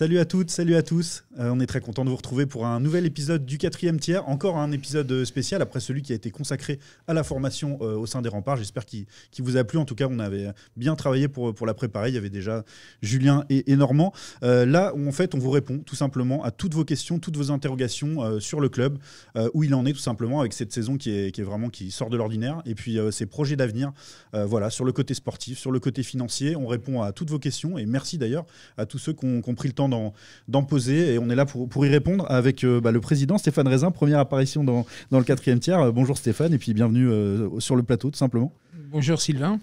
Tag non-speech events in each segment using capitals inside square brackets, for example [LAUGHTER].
Salut à toutes, salut à tous. Euh, on est très content de vous retrouver pour un nouvel épisode du quatrième tiers, encore un épisode euh, spécial après celui qui a été consacré à la formation euh, au sein des remparts. J'espère qu'il vous a plu. En tout cas, on avait bien travaillé pour, la préparer. Il y avait déjà Julien et, Normand. là, où, en fait, on vous répond tout simplement à toutes vos questions, toutes vos interrogations sur le club, où il en est tout simplement avec cette saison qui est, vraiment qui sort de l'ordinaire, et puis ses projets d'avenir. voilà, sur le côté sportif, sur le côté financier, on répond à toutes vos questions. Et merci d'ailleurs à tous ceux qui ont pris le temps d'en poser et on est là pour, pour y répondre avec euh, bah, le président Stéphane Raisin, première apparition dans, dans le quatrième tiers. Euh, bonjour Stéphane et puis bienvenue euh, sur le plateau tout simplement. Bonjour Sylvain.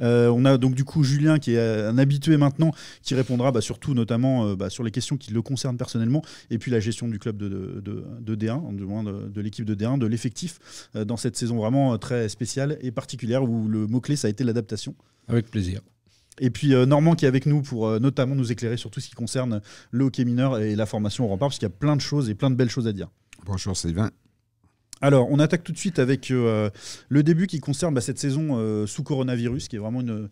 on a donc du coup Julien qui est un habitué maintenant, qui répondra bah, surtout notamment bah, sur les questions qui le concernent personnellement, et puis la gestion du club de, de, D1, du moins de, l'équipe de D1, de l'effectif, dans cette saison vraiment très spéciale et particulière où le mot-clé ça a été l'adaptation. Avec plaisir. Et puis euh, Normand qui est avec nous pour euh, notamment nous éclairer sur tout ce qui concerne le hockey mineur et la formation au rempart, parce qu'il y a plein de choses et plein de belles choses à dire. Bonjour Sylvain. Alors, on attaque tout de suite avec euh, le début qui concerne bah, cette saison sous coronavirus, qui est vraiment une,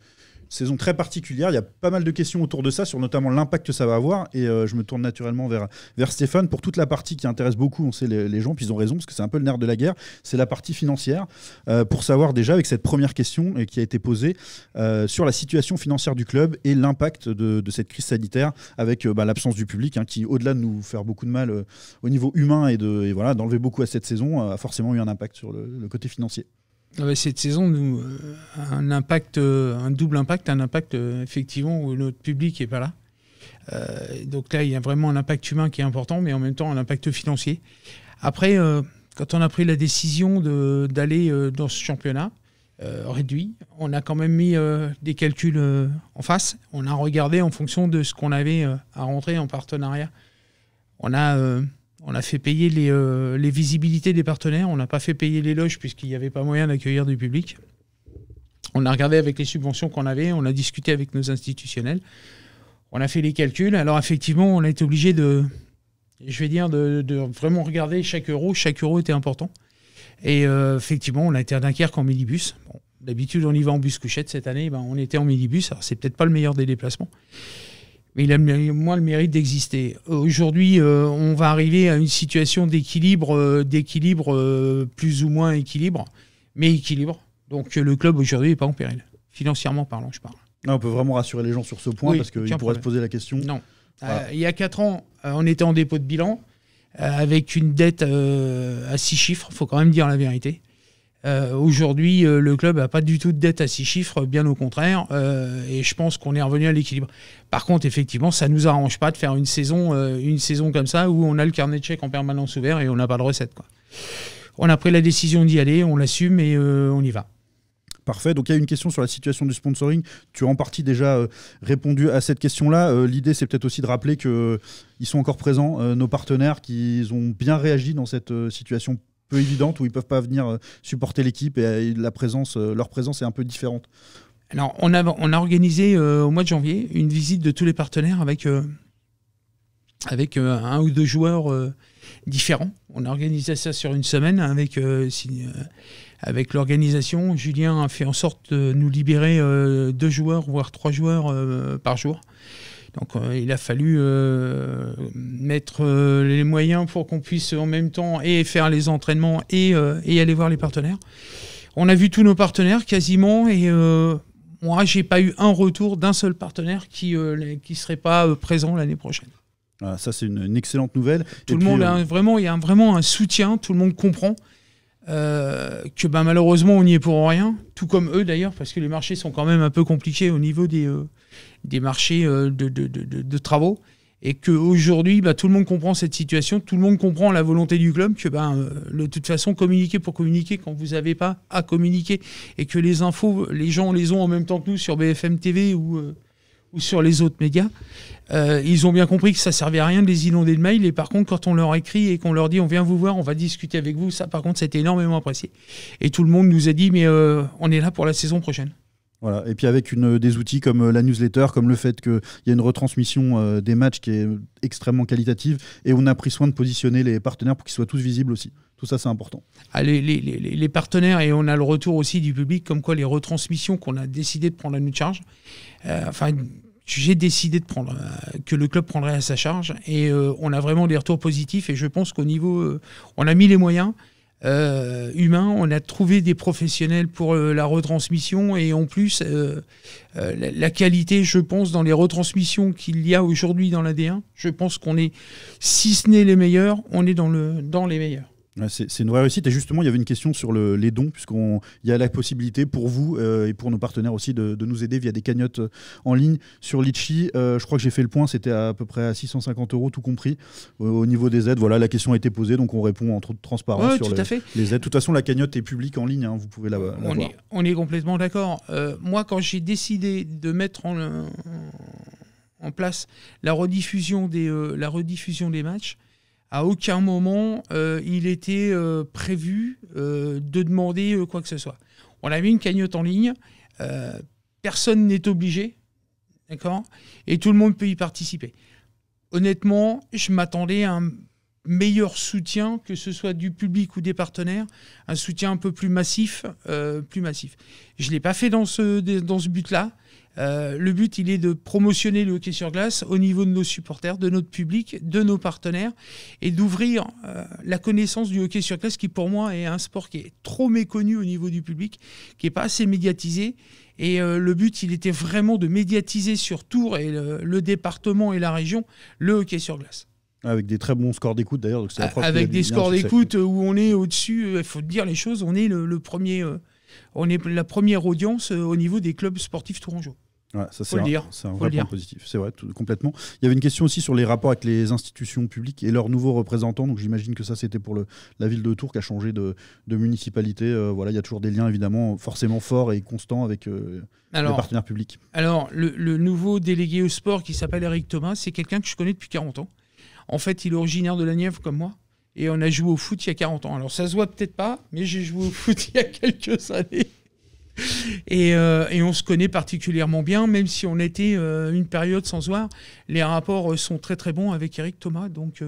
saison très particulière. Il y a pas mal de questions autour de ça, sur notamment l'impact que ça va avoir. Et euh, je me tourne naturellement vers, vers Stéphane pour toute la partie qui intéresse beaucoup, on sait les, gens, puis ils ont raison, parce que c'est un peu le nerf de la guerre, c'est la partie financière. Euh, pour savoir déjà, avec cette première question qui a été posée, euh, sur la situation financière du club et l'impact de, cette crise sanitaire avec bah, l'absence du public, hein, qui, au-delà de nous faire beaucoup de mal au niveau humain et d'enlever de, voilà d'enlever beaucoup à cette saison, a forcément eu un impact sur le côté financier. Ah bah, cette saison nous, euh, un impact, euh, un double impact, un impact euh, effectivement où notre public n'est pas là. donc là, il y a vraiment un impact humain qui est important, mais en même temps un impact financier. Après, quand on a pris la décision d'aller dans ce championnat réduit, on a quand même mis des calculs en face. On a regardé en fonction de ce qu'on avait à rentrer en partenariat. On a on a fait payer euh, les, visibilités des partenaires. On n'a pas fait payer les loges puisqu'il n'y avait pas moyen d'accueillir du public. On a regardé avec les subventions qu'on avait. On a discuté avec nos institutionnels. On a fait les calculs. Alors effectivement, on a été obligé de, je vais dire, de, vraiment regarder chaque euro. Chaque euro était important. Et euh, effectivement, on a été à Dunkerque en minibus. D'habitude, on y va en bus couchette. Cette année, ben, on était en minibus. Alors, c'est peut-être pas le meilleur des déplacements mais il a moins le mérite d'exister. Aujourd'hui, euh, on va arriver à une situation d'équilibre, euh, d'équilibre euh, plus ou moins équilibre, mais équilibre. Donc le club aujourd'hui n'est pas en péril, financièrement parlant, je parle. on peut vraiment rassurer les gens sur ce point parce qu'ils pourraient se poser la question. Non. il y a 4 ans, on était en dépôt de bilan avec une dette à 6 chiffres, il faut quand même dire la vérité. Euh, aujourd'hui, euh, le club n'a pas du tout de dette à six chiffres, bien au contraire, euh, et je pense qu'on est revenu à l'équilibre. Par contre, effectivement, ça ne nous arrange pas de faire une saison, une saison comme ça où on a le carnet de chèques en permanence ouvert et on n'a pas de recette. Quoi. On a pris la décision d'y aller, on l'assume et on y va. Parfait. Donc il y a une question sur la situation du sponsoring. Tu as en partie déjà répondu à cette question-là. L'idée, c'est peut-être aussi de rappeler qu'ils ils sont encore présents, nos partenaires, qu'ils ont bien réagi dans cette situation évidente où ils peuvent pas venir euh, supporter l'équipe et euh, la présence, euh, leur présence est un peu différente. Alors, on a, on a organisé au mois de janvier une visite de tous les partenaires avec, avec un ou deux joueurs différents. On a organisé ça sur une semaine avec, avec l'organisation. Julien a fait en sorte de nous libérer deux joueurs, voire trois joueurs par jour donc euh, il a fallu euh, mettre euh, les moyens pour qu'on puisse en même temps et faire les entraînements et, aller voir les partenaires. On a vu tous nos partenaires quasiment et moi j'ai pas eu un retour d'un seul partenaire qui qui serait pas présent l'année prochaine. Ah, ça c'est une, excellente nouvelle. Tout le monde a vraiment il y a vraiment un soutien, tout le monde comprend. Euh, que ben, malheureusement on n'y est pour rien, tout comme eux d'ailleurs, parce que les marchés sont quand même un peu compliqués au niveau des, euh, des marchés euh, de, travaux, et qu'aujourd'hui bah, tout le monde comprend cette situation, tout le monde comprend la volonté du club, que ben, de toute façon communiquer pour communiquer quand vous n'avez pas à communiquer, et que les infos, les gens les ont en même temps que nous sur BFM TV ou ou sur les autres médias, euh, ils ont bien compris que ça servait à rien de les inonder de mails. Et par contre, quand on leur écrit et qu'on leur dit on vient vous voir, on va discuter avec vous, ça par contre, c'était énormément apprécié. Et tout le monde nous a dit mais euh, on est là pour la saison prochaine. Voilà. Et puis avec une, des outils comme euh, la newsletter, comme le fait qu'il y a une retransmission des matchs qui est extrêmement qualitative, et on a pris soin de positionner les partenaires pour qu'ils soient tous visibles aussi. Tout ça, c'est important. Ah, les, partenaires, et on a le retour aussi du public, comme quoi les retransmissions qu'on a décidé de prendre à nous de charge, enfin, j'ai décidé de prendre, euh, que le club prendrait à sa charge. Et euh, on a vraiment des retours positifs. Et je pense qu'au niveau, euh, on a mis les moyens humains, on a trouvé des professionnels pour la retransmission. Et en plus, la, la, qualité, je pense, dans les retransmissions qu'il y a aujourd'hui dans l'AD1, je pense qu'on est, si ce n'est les meilleurs, on est dans, le, dans les meilleurs c'est une vraie réussite. Et justement, il y avait une question sur les dons, puisqu'il y a la possibilité pour vous euh, et pour nos partenaires aussi de, nous aider via des cagnottes euh, en ligne sur Litchi. Euh, je crois que j'ai fait le point, c'était à, peu près à 650 euros, tout compris, au niveau des aides. Voilà, la question a été posée, donc on répond en transparence tout à fait. les, aides. De toute façon, la cagnotte est publique en ligne, hein, vous pouvez la, on voir. Est, on est complètement d'accord. moi, quand j'ai décidé de mettre en, place la rediffusion des matchs, à aucun moment euh, il était euh, prévu euh, de demander quoi que ce soit. On a mis une cagnotte en ligne, personne n'est obligé, d'accord Et tout le monde peut y participer. Honnêtement, je m'attendais à un meilleur soutien, que ce soit du public ou des partenaires, un soutien un peu plus massif, plus massif. Je l'ai pas fait dans ce dans ce but-là. Euh, le but, il est de promotionner le hockey sur glace au niveau de nos supporters, de notre public, de nos partenaires, et d'ouvrir euh, la connaissance du hockey sur glace, qui pour moi est un sport qui est trop méconnu au niveau du public, qui n'est pas assez médiatisé. Et euh, le but, il était vraiment de médiatiser sur Tours et le, département et la région le hockey sur glace. Avec des très bons scores d'écoute d'ailleurs. Avec des scores d'écoute où on est au-dessus, il faut dire les choses, on est le, premier, on est la première audience au niveau des clubs sportifs tourangeaux ça c'est un, vrai point positif, c'est vrai, complètement. Il y avait une question aussi sur les rapports avec les institutions publiques et leurs nouveaux représentants. Donc j'imagine que ça c'était pour le, la ville de Tours qui a changé de, municipalité. Euh, voilà, il y a toujours des liens évidemment forcément forts et constants avec euh, les partenaires publics. Alors le, le, nouveau délégué au sport qui s'appelle Eric Thomas, c'est quelqu'un que je connais depuis 40 ans. En fait, il est originaire de la Nièvre comme moi. Et on a joué au foot il y a 40 ans. Alors ça se voit peut-être pas, mais j'ai joué au [LAUGHS] foot il y a quelques années. Euh, et, on se connaît particulièrement bien, même si on était euh, une période sans voir. Les rapports euh, sont très très bons avec Eric Thomas, donc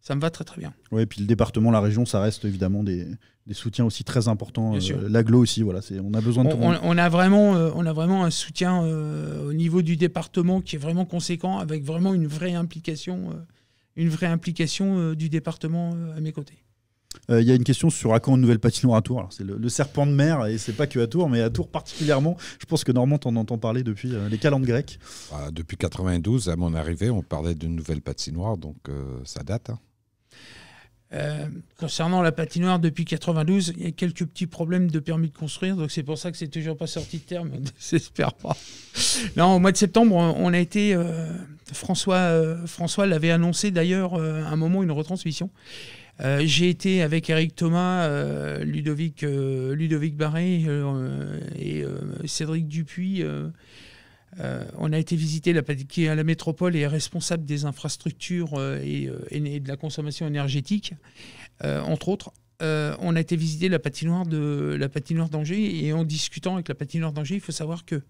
ça me va très très bien. Oui, puis le département, la région, ça reste évidemment des, soutiens aussi très importants. L'aglo aussi, voilà, on a besoin de. On, on a vraiment, on a vraiment un soutien au niveau du département qui est vraiment conséquent, avec vraiment une vraie implication, une vraie implication du département à mes côtés. Euh, il y a une question sur à quand une nouvelle patinoire à Tours. C'est le, serpent de mer, et c'est pas que à Tours, mais à Tours particulièrement. Je pense que Normand, en entend parler depuis euh, les calendes grecques. Ah, depuis 92, à mon arrivée, on parlait d'une nouvelle patinoire, donc euh, ça date. Hein. concernant la patinoire, depuis 92, il y a quelques petits problèmes de permis de construire, donc c'est pour ça que c'est toujours pas sorti de terme. [LAUGHS] J'espère pas. Non, au mois de septembre, on a été. François, François l'avait annoncé d'ailleurs à un moment, une retransmission. Euh, j'ai été avec Eric Thomas, euh, Ludovic, euh, Ludovic Barré et Cédric Dupuis. on a été visiter la, qui est à la métropole et est responsable des infrastructures et, de la consommation énergétique, entre autres. on a été visiter la patinoire de la patinoire d'Angers et en discutant avec la patinoire d'Angers, il faut savoir que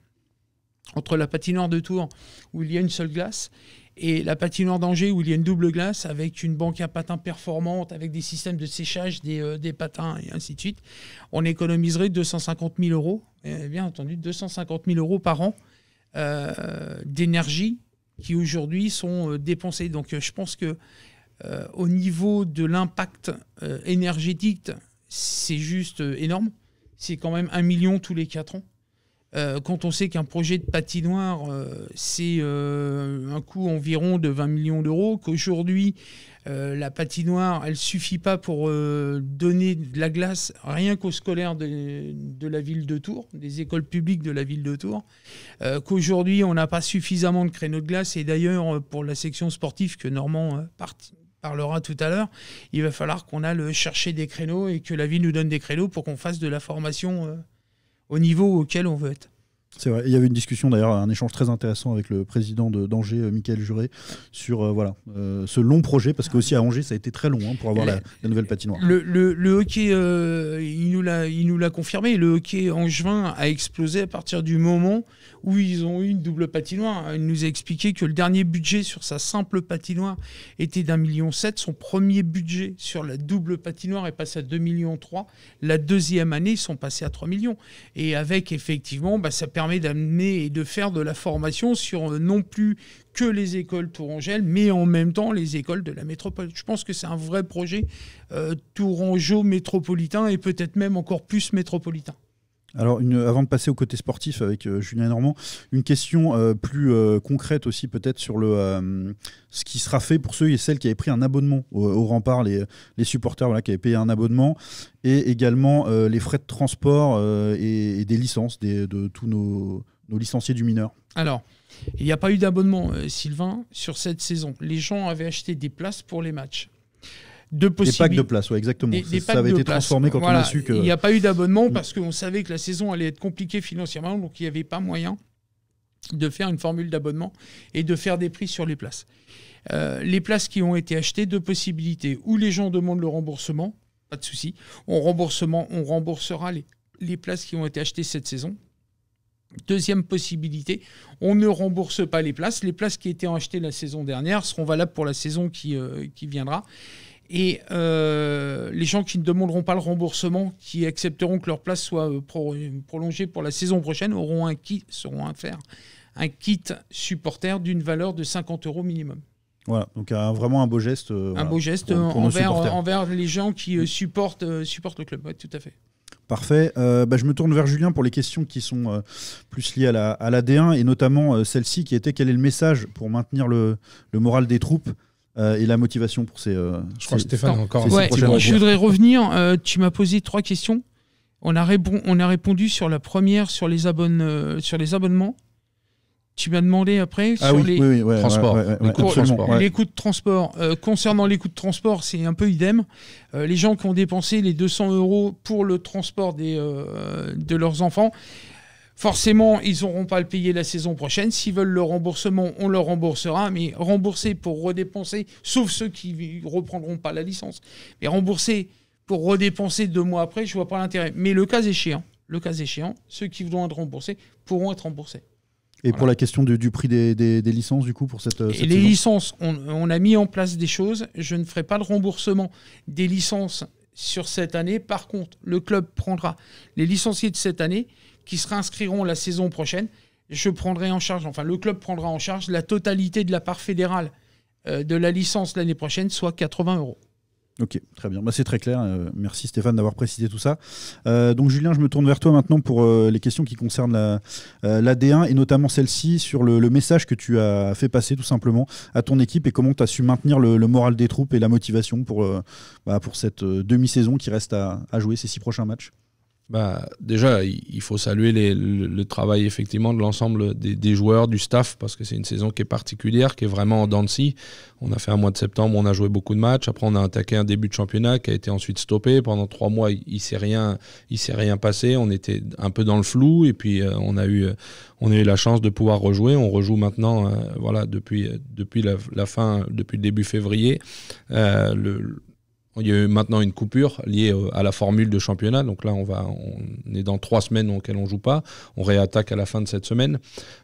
entre la patinoire de Tours où il y a une seule glace et la patinoire d'Angers où il y a une double glace avec une banque à patins performante, avec des systèmes de séchage des, euh, patins et ainsi de suite, on économiserait 250 000 euros, eh bien entendu 250 000 euros par an euh, d'énergie qui aujourd'hui sont euh, dépensés. Donc je pense que au niveau de l'impact énergétique, c'est juste énorme. C'est quand même un million tous les quatre ans. Euh, quand on sait qu'un projet de patinoire, euh, c'est euh, un coût environ de 20 millions d'euros, qu'aujourd'hui, la patinoire, elle ne suffit pas pour donner de la glace rien qu'aux scolaires de, la ville de Tours, des écoles publiques de la ville de Tours, qu'aujourd'hui, on n'a pas suffisamment de créneaux de glace, et d'ailleurs, pour la section sportive que Normand parlera tout à l'heure, il va falloir qu'on aille chercher des créneaux et que la ville nous donne des créneaux pour qu'on fasse de la formation au niveau auquel on veut être. C'est vrai. Il y avait une discussion d'ailleurs, un échange très intéressant avec le président d'Angers, euh, Michael Juré, sur euh, voilà euh, ce long projet, parce que aussi à Angers, ça a été très long hein, pour avoir la, nouvelle patinoire. Le, hockey, il nous l'a, confirmé. Le hockey juin a explosé à partir du moment où ils ont eu une double patinoire. Il nous a expliqué que le dernier budget sur sa simple patinoire était d'un million sept. Son premier budget sur la double patinoire est passé à 2 millions trois. La deuxième année, ils sont passés à 3 millions. Et avec effectivement, bah, ça permet permet d'amener et de faire de la formation sur euh, non plus que les écoles tourangelles, mais en même temps les écoles de la métropole. Je pense que c'est un vrai projet euh, tourangeau-métropolitain et peut-être même encore plus métropolitain. Alors, avant de passer au côté sportif avec euh, Julien Normand, une question euh, plus euh, concrète aussi peut-être sur le, ce qui sera fait pour ceux et celles qui avaient pris un abonnement au, rempart, les, supporters qui avaient payé un abonnement, et également les frais de transport et, des licences de tous nos, nos licenciés du mineur. Alors, il n'y a pas eu d'abonnement, Sylvain, sur cette saison. Les gens avaient acheté des places pour les matchs deux possibilités. Des packs de places exactement. ça avait été transformé quand on a su que. Il n'y a pas eu d'abonnement mm. parce qu'on savait que la saison allait être compliquée financièrement, donc il n'y avait pas moyen de faire une formule d'abonnement et de faire des prix sur les places. Euh, les places qui ont été achetées, deux possibilités. Ou les gens demandent le remboursement, pas de souci. On, remboursement, on remboursera les, les places qui ont été achetées cette saison. Deuxième possibilité, on ne rembourse pas les places. Les places qui étaient achetées la saison dernière seront valables pour la saison qui, euh, qui viendra et euh, les gens qui ne demanderont pas le remboursement, qui accepteront que leur place soit euh, prolongée pour la saison prochaine, auront un kit, seront à faire un kit supporter d'une valeur de 50 euros minimum. Voilà, donc euh, vraiment un beau geste. un beau geste envers, les gens qui supportent, le club, tout à fait. Parfait. Bah, je me tourne vers Julien pour les questions qui sont plus liées à la, D1 et notamment celle-ci qui était quel est le message pour maintenir le moral des troupes euh, et la motivation pour ces. Euh, je crois Stéphane encore. je voudrais revenir. Euh, tu m'as posé trois questions. On a, on a répondu sur la première, sur les, sur les abonnements. Tu m'as demandé après ah sur les, coûts de transport. concernant les coûts de transport, c'est un peu idem. les gens qui ont dépensé les 200 euros pour le transport des, de leurs enfants, Forcément, ils n'auront pas à le payer la saison prochaine. S'ils veulent le remboursement, on le remboursera, mais rembourser pour redépenser, sauf ceux qui ne reprendront pas la licence. Mais rembourser pour redépenser deux mois après, je ne vois pas l'intérêt. Mais le cas échéant, le cas échéant, ceux qui voudront être remboursés pourront être remboursés. Et pour la question du prix des, licences, du coup, pour cette. Et les licences, on, a mis en place des choses. Je ne ferai pas le remboursement des licences sur cette année. Par contre, le club prendra les licenciés de cette année qui se réinscriront la saison prochaine. Je prendrai en charge, enfin le club prendra en charge la totalité de la part fédérale euh, de la licence l'année prochaine, soit 80 euros. Ok, très bien. Bah, c'est très clair. Euh, merci Stéphane d'avoir précisé tout ça. Euh, donc Julien, je me tourne vers toi maintenant pour les questions qui concernent la, D1 et notamment celle-ci sur le, message que tu as fait passer tout simplement à ton équipe et comment tu as su maintenir le, moral des troupes et la motivation pour, bah, pour cette demi-saison qui reste à jouer ces six prochains matchs bah, Déjà, il faut saluer le, travail effectivement de l'ensemble des, joueurs, du staff, parce que c'est une saison qui est particulière, qui est vraiment en dents On a fait un mois de septembre, on a joué beaucoup de matchs. Après, on a attaqué un début de championnat qui a été ensuite stoppé. Pendant trois mois, il ne s'est rien, rien passé. On était un peu dans le flou et puis euh, on a eu, euh, on a eu la chance de pouvoir rejouer. On rejoue maintenant, euh, voilà, depuis depuis la, fin, depuis le début février. Il y a eu maintenant une coupure liée euh, à la formule de championnat. Donc là, on, va, on est dans trois semaines auxquelles on ne joue pas. On réattaque à la fin de cette semaine.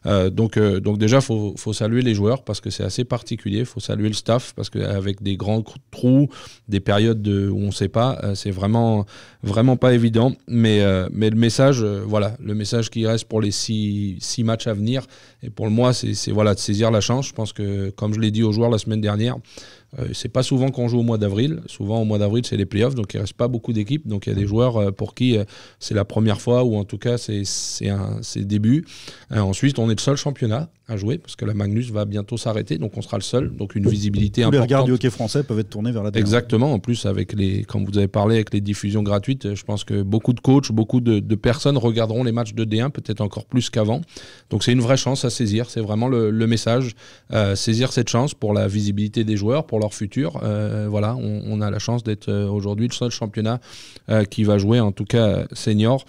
Euh, donc, euh, donc déjà, il faut, saluer les joueurs parce que c'est assez particulier. Il faut saluer le staff parce qu'avec des grands trous, des périodes de, où on ne sait pas, c'est vraiment, vraiment pas évident. Mais, mais le message, voilà, le message qui reste pour les six, matchs à venir, et pour moi, c'est voilà, de saisir la chance. Je pense que, comme je l'ai dit aux joueurs la semaine dernière, euh, c'est pas souvent qu'on joue au mois d'avril. Souvent, au mois d'avril, c'est les playoffs, donc il reste pas beaucoup d'équipes. Donc il y a des joueurs euh, pour qui euh, c'est la première fois, ou en tout cas, c'est le début. Ensuite on est le seul championnat à jouer, parce que la Magnus va bientôt s'arrêter, donc on sera le seul. Donc une visibilité Tous importante. Les regards du hockey français peuvent être tournés vers la d Exactement. En plus, avec les, quand vous avez parlé avec les diffusions gratuites, je pense que beaucoup de coachs, beaucoup de, personnes regarderont les matchs de D1, peut-être encore plus qu'avant. Donc c'est une vraie chance à saisir. C'est vraiment le, message. saisir cette chance pour la visibilité des joueurs, pour leur futur. Euh, voilà, on, a la chance d'être euh, aujourd'hui le seul championnat euh, qui va jouer, en tout cas senior.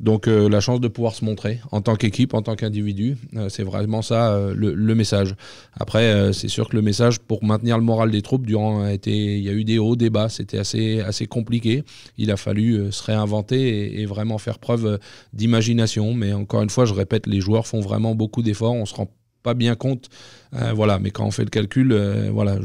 Donc la chance de pouvoir se montrer en tant qu'équipe, en tant qu'individu. c'est vraiment ça le, message. Après, c'est sûr que le message pour maintenir le moral des troupes durant a été, il y a eu des hauts, des bas. C'était assez assez compliqué. Il a fallu se réinventer et, et vraiment faire preuve d'imagination. Mais encore une fois, je répète, les joueurs font vraiment beaucoup d'efforts. On se rend pas bien compte euh, voilà, mais quand on fait le calcul, euh, voilà,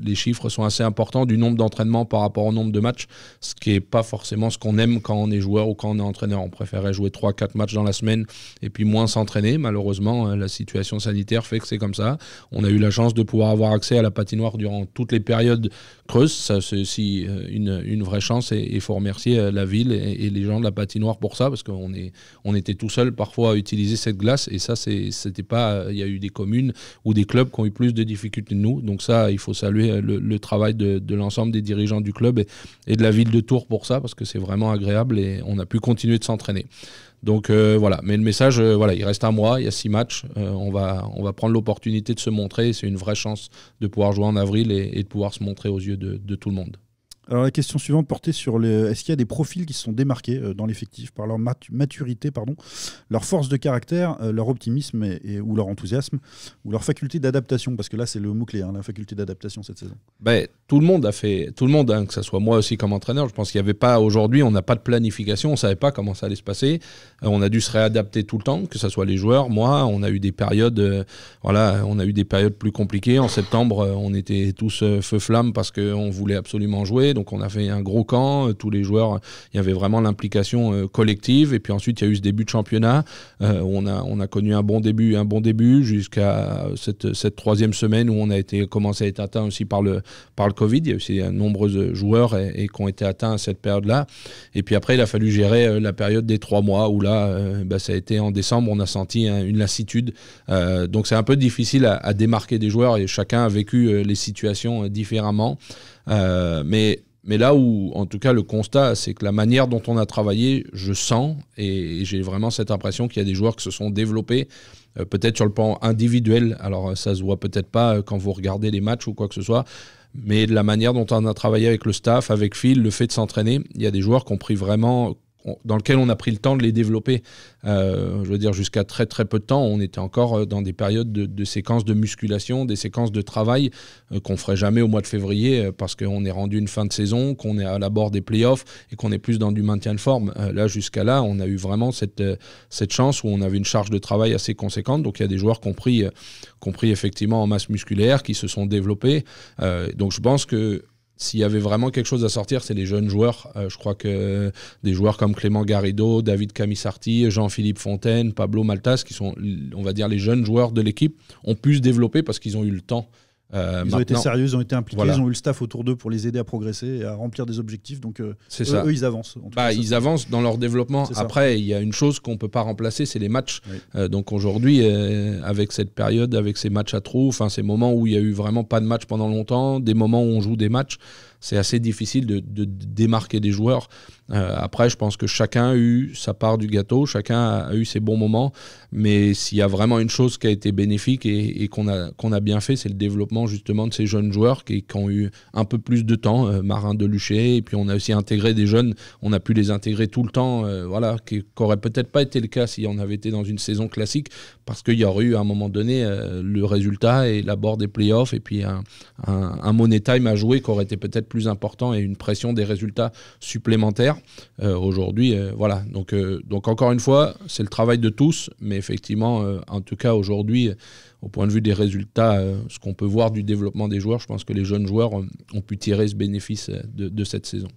les chiffres sont assez importants du nombre d'entraînements par rapport au nombre de matchs, ce qui n'est pas forcément ce qu'on aime quand on est joueur ou quand on est entraîneur. On préférait jouer 3-4 matchs dans la semaine et puis moins s'entraîner. Malheureusement, euh, la situation sanitaire fait que c'est comme ça. On a eu la chance de pouvoir avoir accès à la patinoire durant toutes les périodes creuses. Ça, c'est aussi une, une, vraie chance et il faut remercier la ville et, les gens de la patinoire pour ça parce qu'on on était tout seul parfois à utiliser cette glace et ça, c'était pas. Il y a eu des communes ou des club qui ont eu plus de difficultés que nous. Donc ça, il faut saluer euh, le, travail de, l'ensemble des dirigeants du club et, de la ville de Tours pour ça, parce que c'est vraiment agréable et on a pu continuer de s'entraîner. Donc euh, voilà, mais le message, euh, voilà, il reste un mois, il y a six matchs, on, va, on va prendre l'opportunité de se montrer, c'est une vraie chance de pouvoir jouer en avril et, de pouvoir se montrer aux yeux de tout le monde. Alors la question suivante portait sur le est-ce qu'il y a des profils qui se sont démarqués euh, dans l'effectif par leur maturité, pardon, leur force de caractère, euh, leur optimisme ou leur enthousiasme, ou leur faculté d'adaptation Parce que là, c'est le mot-clé, hein, la faculté d'adaptation cette saison. Ben, tout le monde a fait, tout le monde, hein, que ce soit moi aussi comme entraîneur, je pense qu'il n'y avait pas, aujourd'hui, on n'a pas de planification, on ne savait pas comment ça allait se passer. Euh, on a dû se réadapter tout le temps, que ce soit les joueurs, moi, on a eu des périodes, voilà, on a eu des périodes plus compliquées. En septembre, on était tous feu-flamme parce qu'on voulait absolument jouer. Donc on a fait un gros camp, euh, tous les joueurs, il y avait vraiment l'implication euh, collective. Et puis ensuite, il y a eu ce début de championnat. Euh, on, a, on a connu un bon début, un bon début jusqu'à cette, troisième semaine où on a été, commencé à être atteint aussi par le, Covid. Il y a aussi de nombreux joueurs et, qui ont été atteints à cette période-là. Et puis après, il a fallu gérer la période des trois mois où là, bah, ça a été en décembre, on a senti hein, une lassitude. donc c'est un peu difficile à, démarquer des joueurs et chacun a vécu les situations différemment. mais mais là où, en tout cas, le constat, c'est que la manière dont on a travaillé, je sens, et j'ai vraiment cette impression qu'il y a des joueurs qui se sont développés, euh, peut-être sur le plan individuel. Alors, euh, ça se voit peut-être pas euh, quand vous regardez les matchs ou quoi que ce soit, mais de la manière dont on a travaillé avec le staff, avec Phil, le fait de s'entraîner, il y a des joueurs qui ont pris vraiment dans lequel on a pris le temps de les développer. Euh, je veux dire, jusqu'à très très peu de temps, on était encore euh, dans des périodes de, séquences de musculation, des séquences de travail qu'on euh, qu'on ferait jamais au mois de février parce qu'on est rendu une fin de saison, qu'on est à la bord des playoffs et qu'on est plus dans du maintien de forme. là, jusqu'à là, on a eu vraiment cette, cette chance où on avait une charge de travail assez conséquente. Donc il y a des joueurs compris, compris effectivement en masse musculaire qui se sont développés. donc je pense que s'il y avait vraiment quelque chose à sortir, c'est les jeunes joueurs. Euh, je crois que des joueurs comme Clément Garrido, David Camisarti, Jean-Philippe Fontaine, Pablo Maltas, qui sont, on va dire, les jeunes joueurs de l'équipe, ont pu se développer parce qu'ils ont eu le temps. Euh, ils ont été sérieux, ils ont été impliqués, ils ont eu le staff autour d'eux pour les aider à progresser et à remplir des objectifs. Donc euh, eux, ils avancent. Bah, ils avancent dans leur développement. Après, il y a une chose qu'on ne peut pas remplacer, c'est les matchs. Euh, donc aujourd'hui, avec cette période, avec ces matchs à trous, enfin ces moments où il n'y a eu vraiment pas de match pendant longtemps, des moments où on joue des matchs, c'est assez difficile de démarquer des joueurs. Euh, après, je pense que chacun a eu sa part du gâteau, chacun a, eu ses bons moments, mais s'il y a vraiment une chose qui a été bénéfique et, qu'on a, bien fait, c'est le développement justement de ces jeunes joueurs qui, ont eu un peu plus de temps, euh, Marin Marin Deluché, et puis on a aussi intégré des jeunes, on a pu les intégrer tout le temps, euh, voilà, qui n'aurait peut-être pas été le cas si on avait été dans une saison classique, parce qu'il y aurait eu à un moment donné le résultat et l'abord des playoffs, et puis un, un money time à jouer qui aurait été peut-être plus important et une pression des résultats supplémentaires. Euh, aujourd'hui, euh, voilà. Donc, euh, donc, encore une fois, c'est le travail de tous, mais effectivement, en tout cas, aujourd'hui, au point de vue des résultats, ce qu'on peut voir du développement des joueurs, je pense que les jeunes joueurs ont, pu tirer ce bénéfice de cette saison.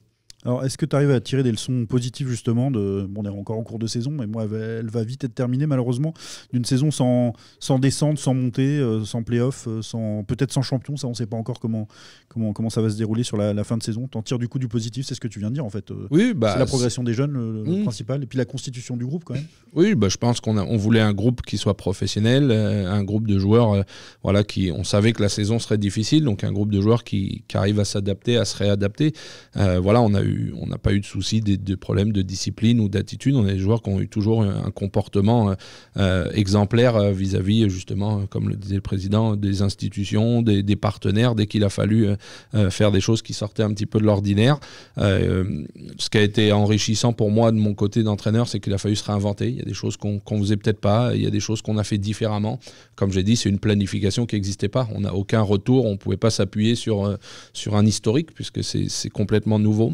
Alors, est-ce que tu arrives à tirer des leçons positives justement de... Bon, on est encore en cours de saison, mais moi, elle va vite être terminée malheureusement, d'une saison sans, sans descente, sans montée, euh, sans playoff, euh, sans... peut-être sans champion, ça on ne sait pas encore comment, comment, comment ça va se dérouler sur la, fin de saison. en tires du coup du positif, c'est ce que tu viens de dire en fait. Euh. Oui, bah, c'est la progression des jeunes, le, mmh. principal, et puis la constitution du groupe quand même. Oui, bah, je pense qu'on on voulait un groupe qui soit professionnel, un groupe de joueurs, voilà, qui, on savait que la saison serait difficile, donc un groupe de joueurs qui, qui arrive à s'adapter, à se réadapter. voilà, on a eu on n'a pas eu de soucis, de, problèmes de discipline ou d'attitude. On a des joueurs qui ont eu toujours un, comportement euh, euh, exemplaire euh, vis-à-vis, justement, comme le disait le président, des institutions, des, partenaires, dès qu'il a fallu faire des choses qui sortaient un petit peu de l'ordinaire. ce qui a été enrichissant pour moi de mon côté d'entraîneur, c'est qu'il a fallu se réinventer. Il y a des choses qu'on ne faisait peut-être pas, il y a des choses qu'on a fait différemment. Comme j'ai dit, c'est une planification qui n'existait pas. On n'a aucun retour, on ne pouvait pas s'appuyer sur, sur un historique, puisque c'est complètement nouveau.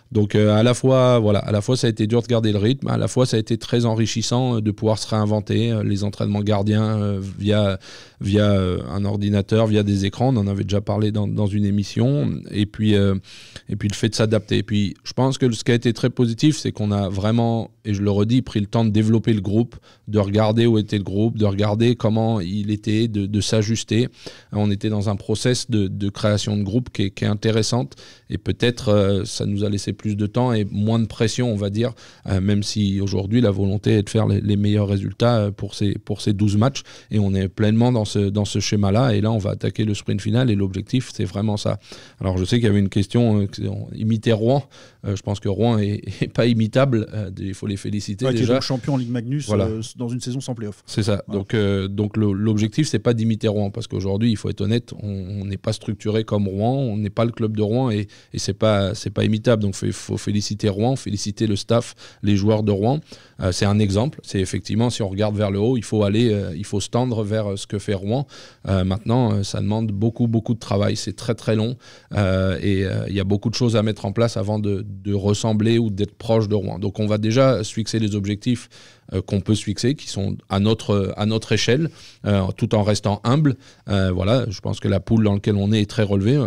Donc euh, à la fois, voilà, à la fois ça a été dur de garder le rythme, à la fois ça a été très enrichissant euh, de pouvoir se réinventer euh, les entraînements gardiens via via un ordinateur, via des écrans. On en avait déjà parlé dans, dans une émission. Et puis et puis le fait de s'adapter. Et puis je pense que ce qui a été très positif, c'est qu'on a vraiment, et je le redis, pris le temps de développer le groupe, de regarder où était le groupe, de regarder comment il était, de, de s'ajuster. On était dans un process de, de création de groupe qui est, qui est intéressante et peut-être ça nous a laissé plus de temps et moins de pression, on va dire, euh, même si aujourd'hui la volonté est de faire les, meilleurs résultats euh, pour ces, pour ces 12 matchs. Et on est pleinement dans ce, dans ce schéma-là. Et là, on va attaquer le sprint final et l'objectif, c'est vraiment ça. Alors je sais qu'il y avait une question, euh, imiter Rouen, euh, je pense que Rouen est, [LAUGHS] pas imitable. Euh, il faut les féliciter déjà. champion en Ligue Magnus euh, dans une saison sans playoff. C'est ça. Donc, donc l'objectif c'est pas d'imiter Rouen parce qu'aujourd'hui, il faut être honnête, on n'est pas structuré comme Rouen, on n'est pas le club de Rouen et, et c'est pas c'est pas imitable. Donc, il faut, féliciter Rouen, féliciter le staff, les joueurs de Rouen. c'est un exemple. C'est effectivement si on regarde vers le haut, il faut aller, il faut se tendre vers ce que fait Rouen. maintenant, ça demande beaucoup beaucoup de travail. C'est très très long et il y a beaucoup de choses à mettre en place avant de de ressembler ou d'être proche de Rouen. Donc on va déjà se fixer les objectifs euh, qu'on peut se fixer, qui sont à notre, à notre échelle, euh, tout en restant humble. Euh, voilà, je pense que la poule dans laquelle on est est très relevée,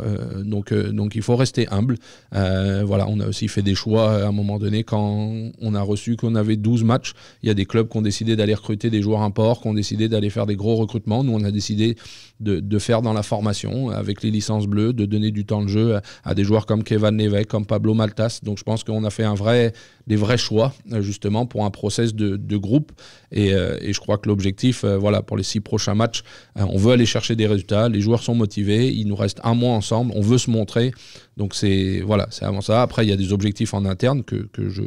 donc, donc il faut rester humble. voilà, on a aussi fait des choix à un moment donné quand on a reçu qu'on avait 12 matchs. Il y a des clubs qui ont décidé d'aller recruter des joueurs import, qui ont décidé d'aller faire des gros recrutements. Nous, on a décidé de, faire dans la formation avec les licences bleues, de donner du temps de jeu à, des joueurs comme Kevin Lévesque, comme Pablo Maltas. Donc je pense qu'on a fait un vrai, des vrais choix, euh, justement, pour un process de, groupe. Et, euh, et, je crois que l'objectif, euh, voilà, pour les six prochains matchs, on veut aller chercher des résultats. Les joueurs sont motivés. Il nous reste un mois ensemble. On veut se montrer. Donc, c'est voilà, c'est avant ça. Après, il y a des objectifs en interne que, que je,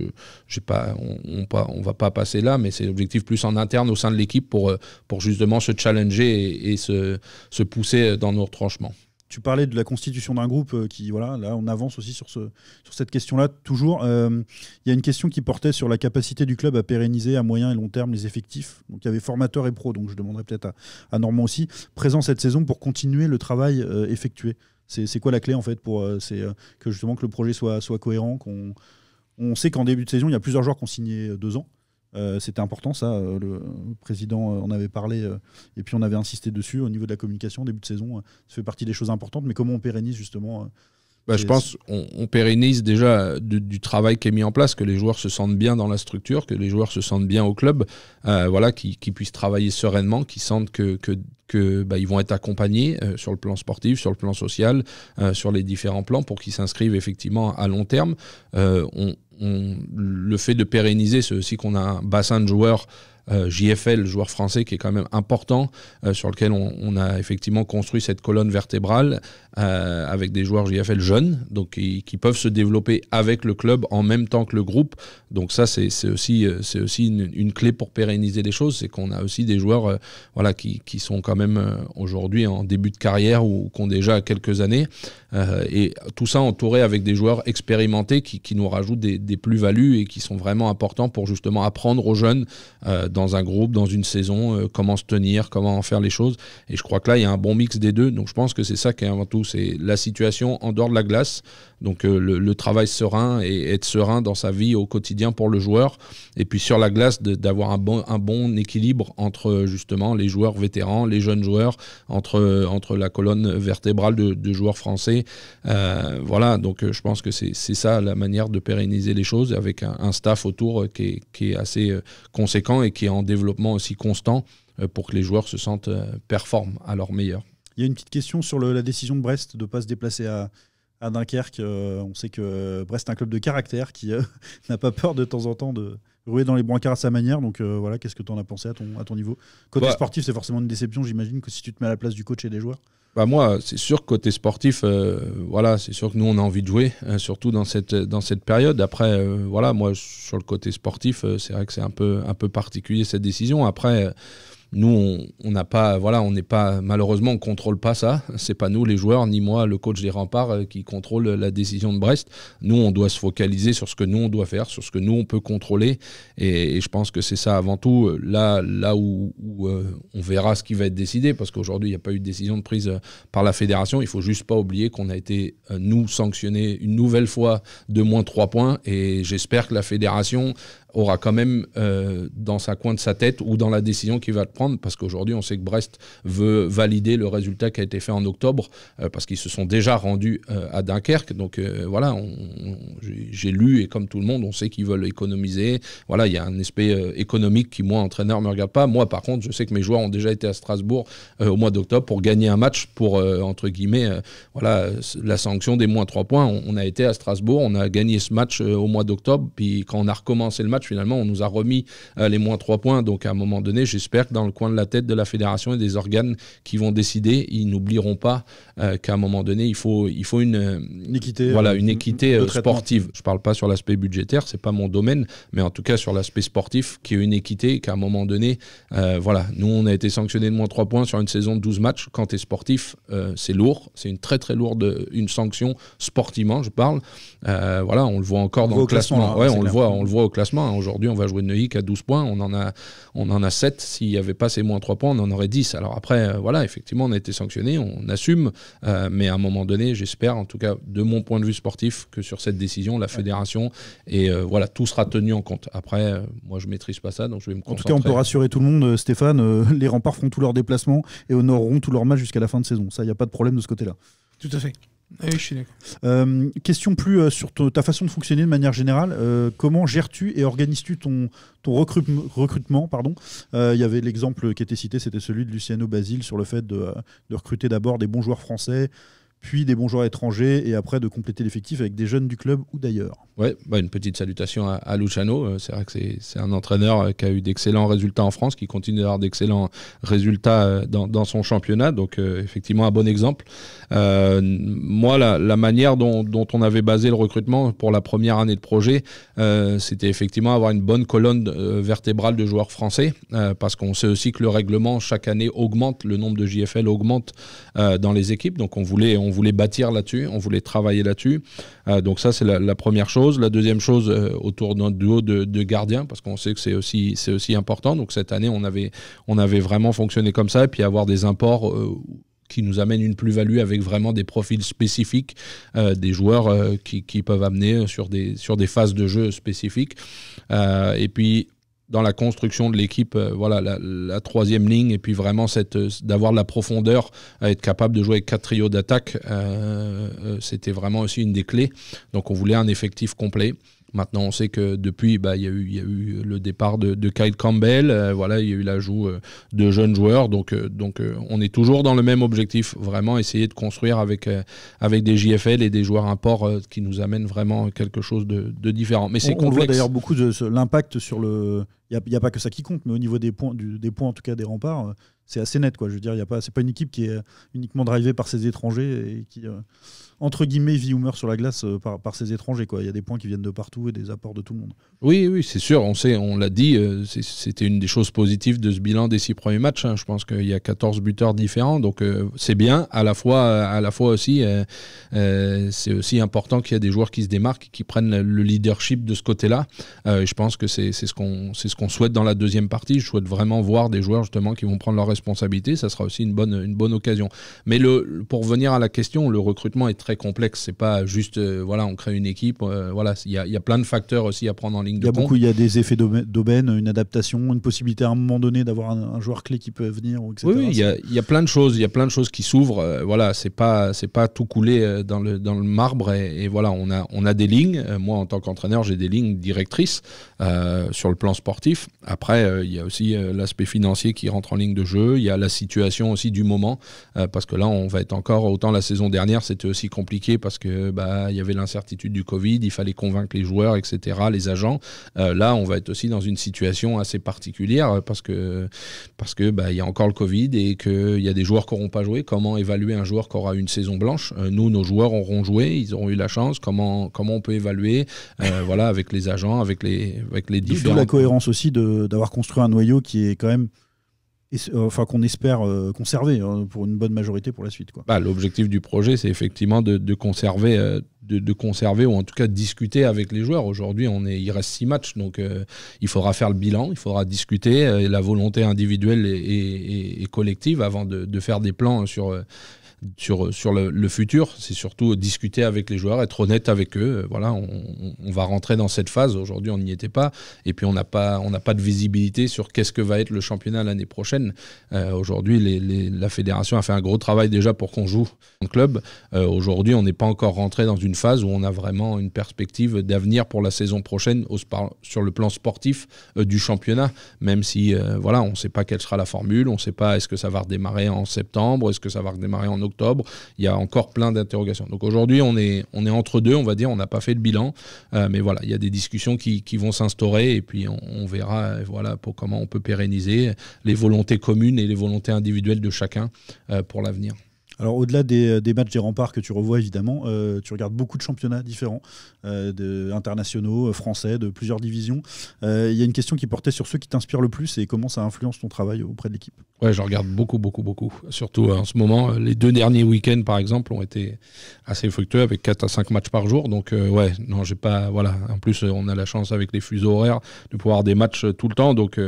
j'ai pas, on, on, pas, on va pas passer là, mais c'est l'objectif plus en interne au sein de l'équipe pour, pour justement se challenger et, se, se pousser dans nos retranchements tu parlais de la constitution d'un groupe euh, qui, voilà, là, on avance aussi sur, ce, sur cette question-là, toujours. Euh, il y a une question qui portait sur la capacité du club à pérenniser à moyen et long terme les effectifs. Donc, il y avait formateur et pro, donc je demanderai peut-être à, Normand aussi, présent cette saison pour continuer le travail euh, effectué. C'est quoi la clé, en fait, pour que justement que le projet soit, soit cohérent qu'on on sait qu'en début de saison, il y a plusieurs joueurs qui ont signé deux ans. Euh, c'était important, ça. Euh, le président euh, en avait parlé et puis on avait insisté dessus au niveau de la communication, début de saison. ça fait partie des choses importantes, mais comment on pérennise justement bah, je pense on, pérennise déjà du, travail qui est mis en place, que les joueurs se sentent bien dans la structure, que les joueurs se sentent bien au club, euh, voilà, qu'ils puissent travailler sereinement, qu'ils sentent que, bah, ils vont être accompagnés euh, sur le plan sportif, sur le plan social, euh, sur les différents plans pour qu'ils s'inscrivent effectivement à long terme. le fait de pérenniser, c'est aussi qu'on a un bassin de joueurs euh, JFL, joueur français qui est quand même important, euh, sur lequel on, a effectivement construit cette colonne vertébrale euh, avec des joueurs JFL jeunes, donc qui, peuvent se développer avec le club en même temps que le groupe. Donc ça, c'est aussi, c'est aussi une, clé pour pérenniser les choses, c'est qu'on a aussi des joueurs voilà, qui, qui, sont quand même aujourd'hui en début de carrière ou qui ont déjà quelques années. et tout ça entouré avec des joueurs expérimentés qui, qui nous rajoutent des, plus-values et qui sont vraiment importants pour justement apprendre aux jeunes dans un groupe, dans une saison, euh, comment se tenir, comment en faire les choses. Et je crois que là, il y a un bon mix des deux. Donc je pense que c'est ça qui est avant tout, c'est la situation en dehors de la glace, donc euh, le, travail serein et être serein dans sa vie au quotidien pour le joueur. Et puis sur la glace, d'avoir un bon, un bon équilibre entre euh, justement les joueurs vétérans, les jeunes joueurs, entre, euh, entre la colonne vertébrale de, joueurs français. voilà, donc je pense que c'est ça la manière de pérenniser les choses avec un, staff autour qui est, qui est assez conséquent et qui est en développement aussi constant pour que les joueurs se sentent performants à leur meilleur. Il y a une petite question sur la décision de Brest de ne pas se déplacer à, à Dunkerque. Euh, on sait que Brest est un club de caractère qui euh, [LAUGHS] n'a pas peur de temps en temps de ruer dans les brancards à sa manière. Donc euh, voilà, qu'est-ce que tu en as pensé à ton, niveau Côté bah- sportif, c'est forcément une déception, j'imagine, que si tu te mets à la place du coach et des joueurs. Bah moi, c'est sûr côté sportif, voilà, c'est sûr que nous on a envie de jouer, surtout dans cette dans cette période. Après, voilà, moi sur le côté sportif, c'est vrai que c'est un peu un peu particulier cette décision. Après, nous, on n'a pas, voilà, on n'est pas, malheureusement, on contrôle pas ça. C'est pas nous, les joueurs, ni moi, le coach des remparts, euh, qui contrôle la décision de Brest. Nous, on doit se focaliser sur ce que nous on doit faire, sur ce que nous on peut contrôler. Et, je pense que c'est ça avant tout. Là, là où, euh, on verra ce qui va être décidé, parce qu'aujourd'hui, il n'y a pas eu de décision de prise euh, par la fédération. Il faut juste pas oublier qu'on a été nous sanctionnés une nouvelle fois de moins trois points. Et j'espère que la fédération aura quand même euh, dans sa coin de sa tête ou dans la décision qu'il va prendre, parce qu'aujourd'hui on sait que Brest veut valider le résultat qui a été fait en octobre, euh, parce qu'ils se sont déjà rendus euh, à Dunkerque. Donc voilà, j'ai lu et comme tout le monde, on sait qu'ils veulent économiser. Voilà, il y a un aspect économique qui, moi, entraîneur, me regarde pas. Moi, par contre, je sais que mes joueurs ont déjà été à Strasbourg au mois d'octobre pour gagner un match pour, entre guillemets, voilà, la sanction des moins 3 points. on, a été à Strasbourg, on a gagné ce match au mois d'octobre, puis quand on a recommencé le match, Finalement, on nous a remis euh, les moins 3 points. Donc, à un moment donné, j'espère que dans le coin de la tête de la fédération et des organes qui vont décider, ils n'oublieront pas euh, qu'à un moment donné, il faut, il faut une, équité, euh, voilà, une équité sportive. Je ne parle pas sur l'aspect budgétaire, c'est pas mon domaine, mais en tout cas sur l'aspect sportif, qui est une équité, qu'à un moment donné, voilà, nous, on a été sanctionnés de moins 3 points sur une saison de 12 matchs. Quand tu es sportif, c'est lourd. C'est une très, très lourde une sanction sportivement, je parle. voilà, on le voit encore dans le classement. on, le voit, on le voit au classement. Hein. Aujourd'hui, on va jouer Neuilly à 12 points. On en a, on en a 7. S'il n'y avait pas ces moins 3 points, on en aurait 10. Alors après, euh, voilà, effectivement, on a été sanctionné, on assume. Euh, mais à un moment donné, j'espère, en tout cas, de mon point de vue sportif, que sur cette décision, la fédération, et euh, voilà, tout sera tenu en compte. Après, moi, je maîtrise pas ça, donc je vais me En tout cas, on peut rassurer tout le monde, Stéphane. [LAUGHS] les remparts feront tous leurs déplacements et honoreront tous leurs matchs jusqu'à la fin de saison. Ça, il n'y a pas de problème de ce côté-là. Tout à fait. Ah euh, question plus euh, sur ta façon de fonctionner de manière générale. Euh, comment gères-tu et organises-tu ton, ton recrutement Il y avait l'exemple qui était cité, c'était celui de Luciano Basile sur le fait de, de recruter d'abord des bons joueurs français puis des bons joueurs étrangers, et après de compléter l'effectif avec des jeunes du club ou d'ailleurs. Ouais, bah une petite salutation à, à Luciano. Euh, c'est vrai que c'est un entraîneur euh, qui a eu d'excellents résultats en France, qui continue d'avoir d'excellents résultats euh, dans, dans, son championnat. Donc, effectivement, un bon exemple. moi, la, la manière dont, dont, on avait basé le recrutement pour la première année de projet, c'était effectivement avoir une bonne colonne vertébrale de joueurs français, parce qu'on sait aussi que le règlement, chaque année, augmente, le nombre de JFL augmente dans les équipes. Donc, on voulait. On on voulait bâtir là-dessus, on voulait travailler là-dessus. Euh, donc ça, c'est la, première chose. La deuxième chose, euh, autour d'un duo de, gardiens, parce qu'on sait que c'est aussi, aussi important. Donc cette année, on avait, on avait vraiment fonctionné comme ça, et puis avoir des imports euh, qui nous amènent une plus-value avec vraiment des profils spécifiques, des joueurs qui, peuvent amener sur des, sur des phases de jeu spécifiques. et puis, dans la construction de l'équipe, euh, voilà, la, troisième ligne, et puis vraiment cette, euh, d'avoir la profondeur, à être capable de jouer avec quatre trios d'attaque, euh, c'était vraiment aussi une des clés. Donc on voulait un effectif complet. Maintenant, on sait que depuis, bah, il y, y, a eu le départ de, Kyle Campbell, euh, voilà, il y a eu l'ajout euh, de jeunes joueurs, donc, euh, donc on est toujours dans le même objectif, vraiment essayer de construire avec, avec des JFL et des joueurs import qui nous amènent vraiment quelque chose de, différent. Mais c'est On, on voit d'ailleurs beaucoup de l'impact sur le... Il n'y a, pas que ça qui compte, mais au niveau des points, des points en tout cas des remparts, c'est assez net. Quoi. Je veux dire, ce n'est pas une équipe qui est uniquement drivée par ses étrangers et qui entre guillemets, vie ou meurt sur la glace euh, par, par, ces étrangers. Quoi. Il y a des points qui viennent de partout et des apports de tout le monde. Oui, oui, c'est sûr. On sait, on l'a dit, euh, c'était une des choses positives de ce bilan des six premiers matchs. Hein. Je pense qu'il y a 14 buteurs différents, donc euh, c'est bien. À la fois, à la fois aussi, c'est aussi important qu'il y a des joueurs qui se démarquent, qui prennent le leadership de ce côté-là. je pense que c'est ce qu'on ce qu'on souhaite dans la deuxième partie. Je souhaite vraiment voir des joueurs justement qui vont prendre leurs responsabilités. Ça sera aussi une bonne, une bonne occasion. Mais le, pour venir à la question, le recrutement est très très complexe. C'est pas juste, euh, voilà, on crée une équipe. Euh, voilà, il y, a plein de facteurs aussi à prendre en ligne de y Beaucoup, il y a des effets d'aubaine, une adaptation, une possibilité à un moment donné d'avoir un, joueur clé qui peut venir, etc. Oui, il ya a plein de choses. Il y plein de choses qui s'ouvrent. Euh, voilà, c'est pas, c'est pas tout coulé dans le, dans le marbre. Et, voilà, on a, on a des lignes. Moi, en tant qu'entraîneur, j'ai des lignes directrices sur le plan sportif. Après, il y a aussi l'aspect financier qui rentre en ligne de jeu. Il y a la situation aussi du moment, parce que là, on va être encore autant la saison dernière, c'était aussi compliqué parce que bah il y avait l'incertitude du Covid, il fallait convaincre les joueurs, etc., les agents. Euh, là, on va être aussi dans une situation assez particulière parce que parce que bah il y a encore le Covid et qu'il y a des joueurs qui n'auront pas joué. Comment évaluer un joueur qui aura une saison blanche euh, Nous, nos joueurs auront joué, ils auront eu la chance. Comment comment on peut évaluer euh, [LAUGHS] Voilà, avec les agents, avec les avec les différents. la cohérence aussi d'avoir construit un noyau qui est quand même enfin qu'on espère euh, conserver hein, pour une bonne majorité pour la suite. Bah, l'objectif du projet, c'est effectivement de, conserver, euh, de, conserver ou en tout cas de discuter avec les joueurs. Aujourd'hui, il reste six matchs, donc euh, il faudra faire le bilan, il faudra discuter. la volonté individuelle et, collective avant de, faire des plans sur sur, le, futur, c'est surtout discuter avec les joueurs, être honnête avec eux. Euh, voilà, on, va rentrer dans cette phase. Aujourd'hui, on n'y était pas. Et puis, on n'a pas, pas de visibilité sur qu'est-ce que va être le championnat l'année prochaine. Euh, aujourd'hui, la fédération a fait un gros travail déjà pour qu'on joue en club. Euh, aujourd'hui, on n'est pas encore rentré dans une phase où on a vraiment une perspective d'avenir pour la saison prochaine sur le plan sportif du championnat. Même si, voilà, on ne sait pas quelle sera la formule, on ne sait pas est-ce que ça va redémarrer en septembre, est-ce que ça va redémarrer en octobre octobre. Il y a encore plein d'interrogations. Donc aujourd'hui, on est, on est entre deux, on va dire, on n'a pas fait de bilan. Euh, mais voilà, il y a des discussions qui, vont s'instaurer et puis on, verra euh, voilà, pour comment on peut pérenniser les volontés communes et les volontés individuelles de chacun euh, pour l'avenir. Alors au-delà euh, des, matchs des remparts que tu revois évidemment, euh, tu regardes beaucoup de championnats différents, euh, de, internationaux, français, de plusieurs divisions. Il y a une question qui portait sur ceux qui t'inspirent le plus et comment ça influence ton travail auprès de l'équipe. Ouais, je regarde beaucoup, beaucoup, beaucoup. Surtout en ce moment, les deux derniers week-ends par exemple ont été assez fructueux avec 4 à 5 matchs par jour. Donc ouais, non, j'ai pas, voilà. En plus, on a la chance avec les fuseaux horaires de pouvoir des matchs tout le temps. Donc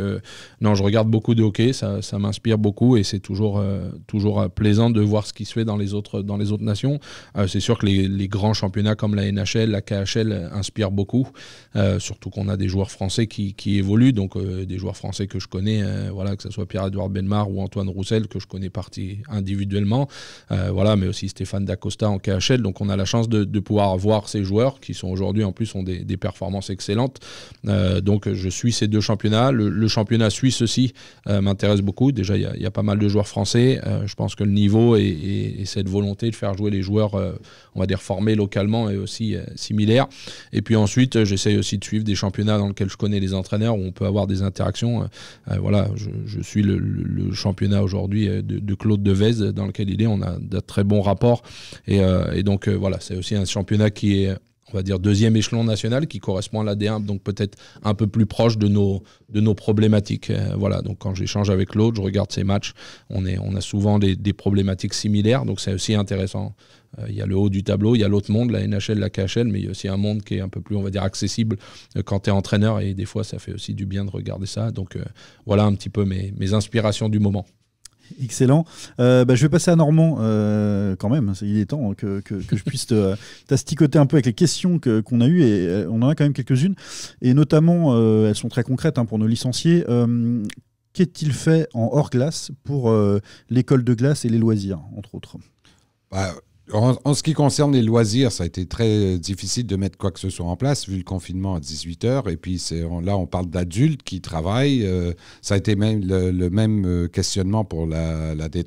non, je regarde beaucoup de hockey, ça, ça m'inspire beaucoup et c'est toujours, toujours plaisant de voir ce qui se fait dans les autres, dans les autres nations. Euh, c'est sûr que les, grands championnats comme la NHL, la KHL inspirent beaucoup, euh, surtout qu'on a des joueurs français qui, qui évoluent, donc euh, des joueurs français que je connais, voilà, que ce soit Pierre-Edouard Benmar ou Antoine Roussel, que je connais partie individuellement, voilà, mais aussi Stéphane Dacosta en KHL. Donc on a la chance de, pouvoir voir ces joueurs qui sont aujourd'hui en plus ont des, performances excellentes. donc je suis ces deux championnats. Le, championnat suisse aussi m'intéresse beaucoup. Déjà, il y, a pas mal de joueurs français. je pense que le niveau est et, cette volonté de faire jouer les joueurs, euh, on va dire, formés localement et aussi euh, similaires. Et puis ensuite, euh, j'essaye aussi de suivre des championnats dans lesquels je connais les entraîneurs, où on peut avoir des interactions. voilà, je, suis le, championnat aujourd'hui de, Claude Devez, dans lequel il est, on a de très bons rapports. et donc, voilà, c'est aussi un championnat qui est on va dire, deuxième échelon national qui correspond à la D1, donc peut-être un peu plus proche de nos, de nos problématiques. Euh, voilà, donc quand j'échange avec l'autre, je regarde ses matchs, on, est, on a souvent des, problématiques similaires, donc c'est aussi intéressant. Euh, il y a le haut du tableau, il y a l'autre monde, la NHL, la KHL, mais il y a aussi un monde qui est un peu plus, on va dire, accessible euh, quand tu es entraîneur, et des fois, ça fait aussi du bien de regarder ça. Donc voilà un petit peu mes, mes inspirations du moment. Excellent. Euh, bah, je vais passer à Normand euh, quand même. Il est temps que, je puisse [LAUGHS] t'asticoter un peu avec les questions qu'on a eues et euh, on en a quand même quelques-unes. Et notamment, elles sont très concrètes hein, pour nos licenciés. Qu'est-il fait en hors glace pour l'école de glace et les loisirs, entre autres bah, en, ce qui concerne les loisirs, ça a été très difficile de mettre quoi que ce soit en place, vu le confinement à 18 heures. Et puis là, on parle d'adultes qui travaillent. Euh, ça a été même le, même euh, questionnement pour la, la d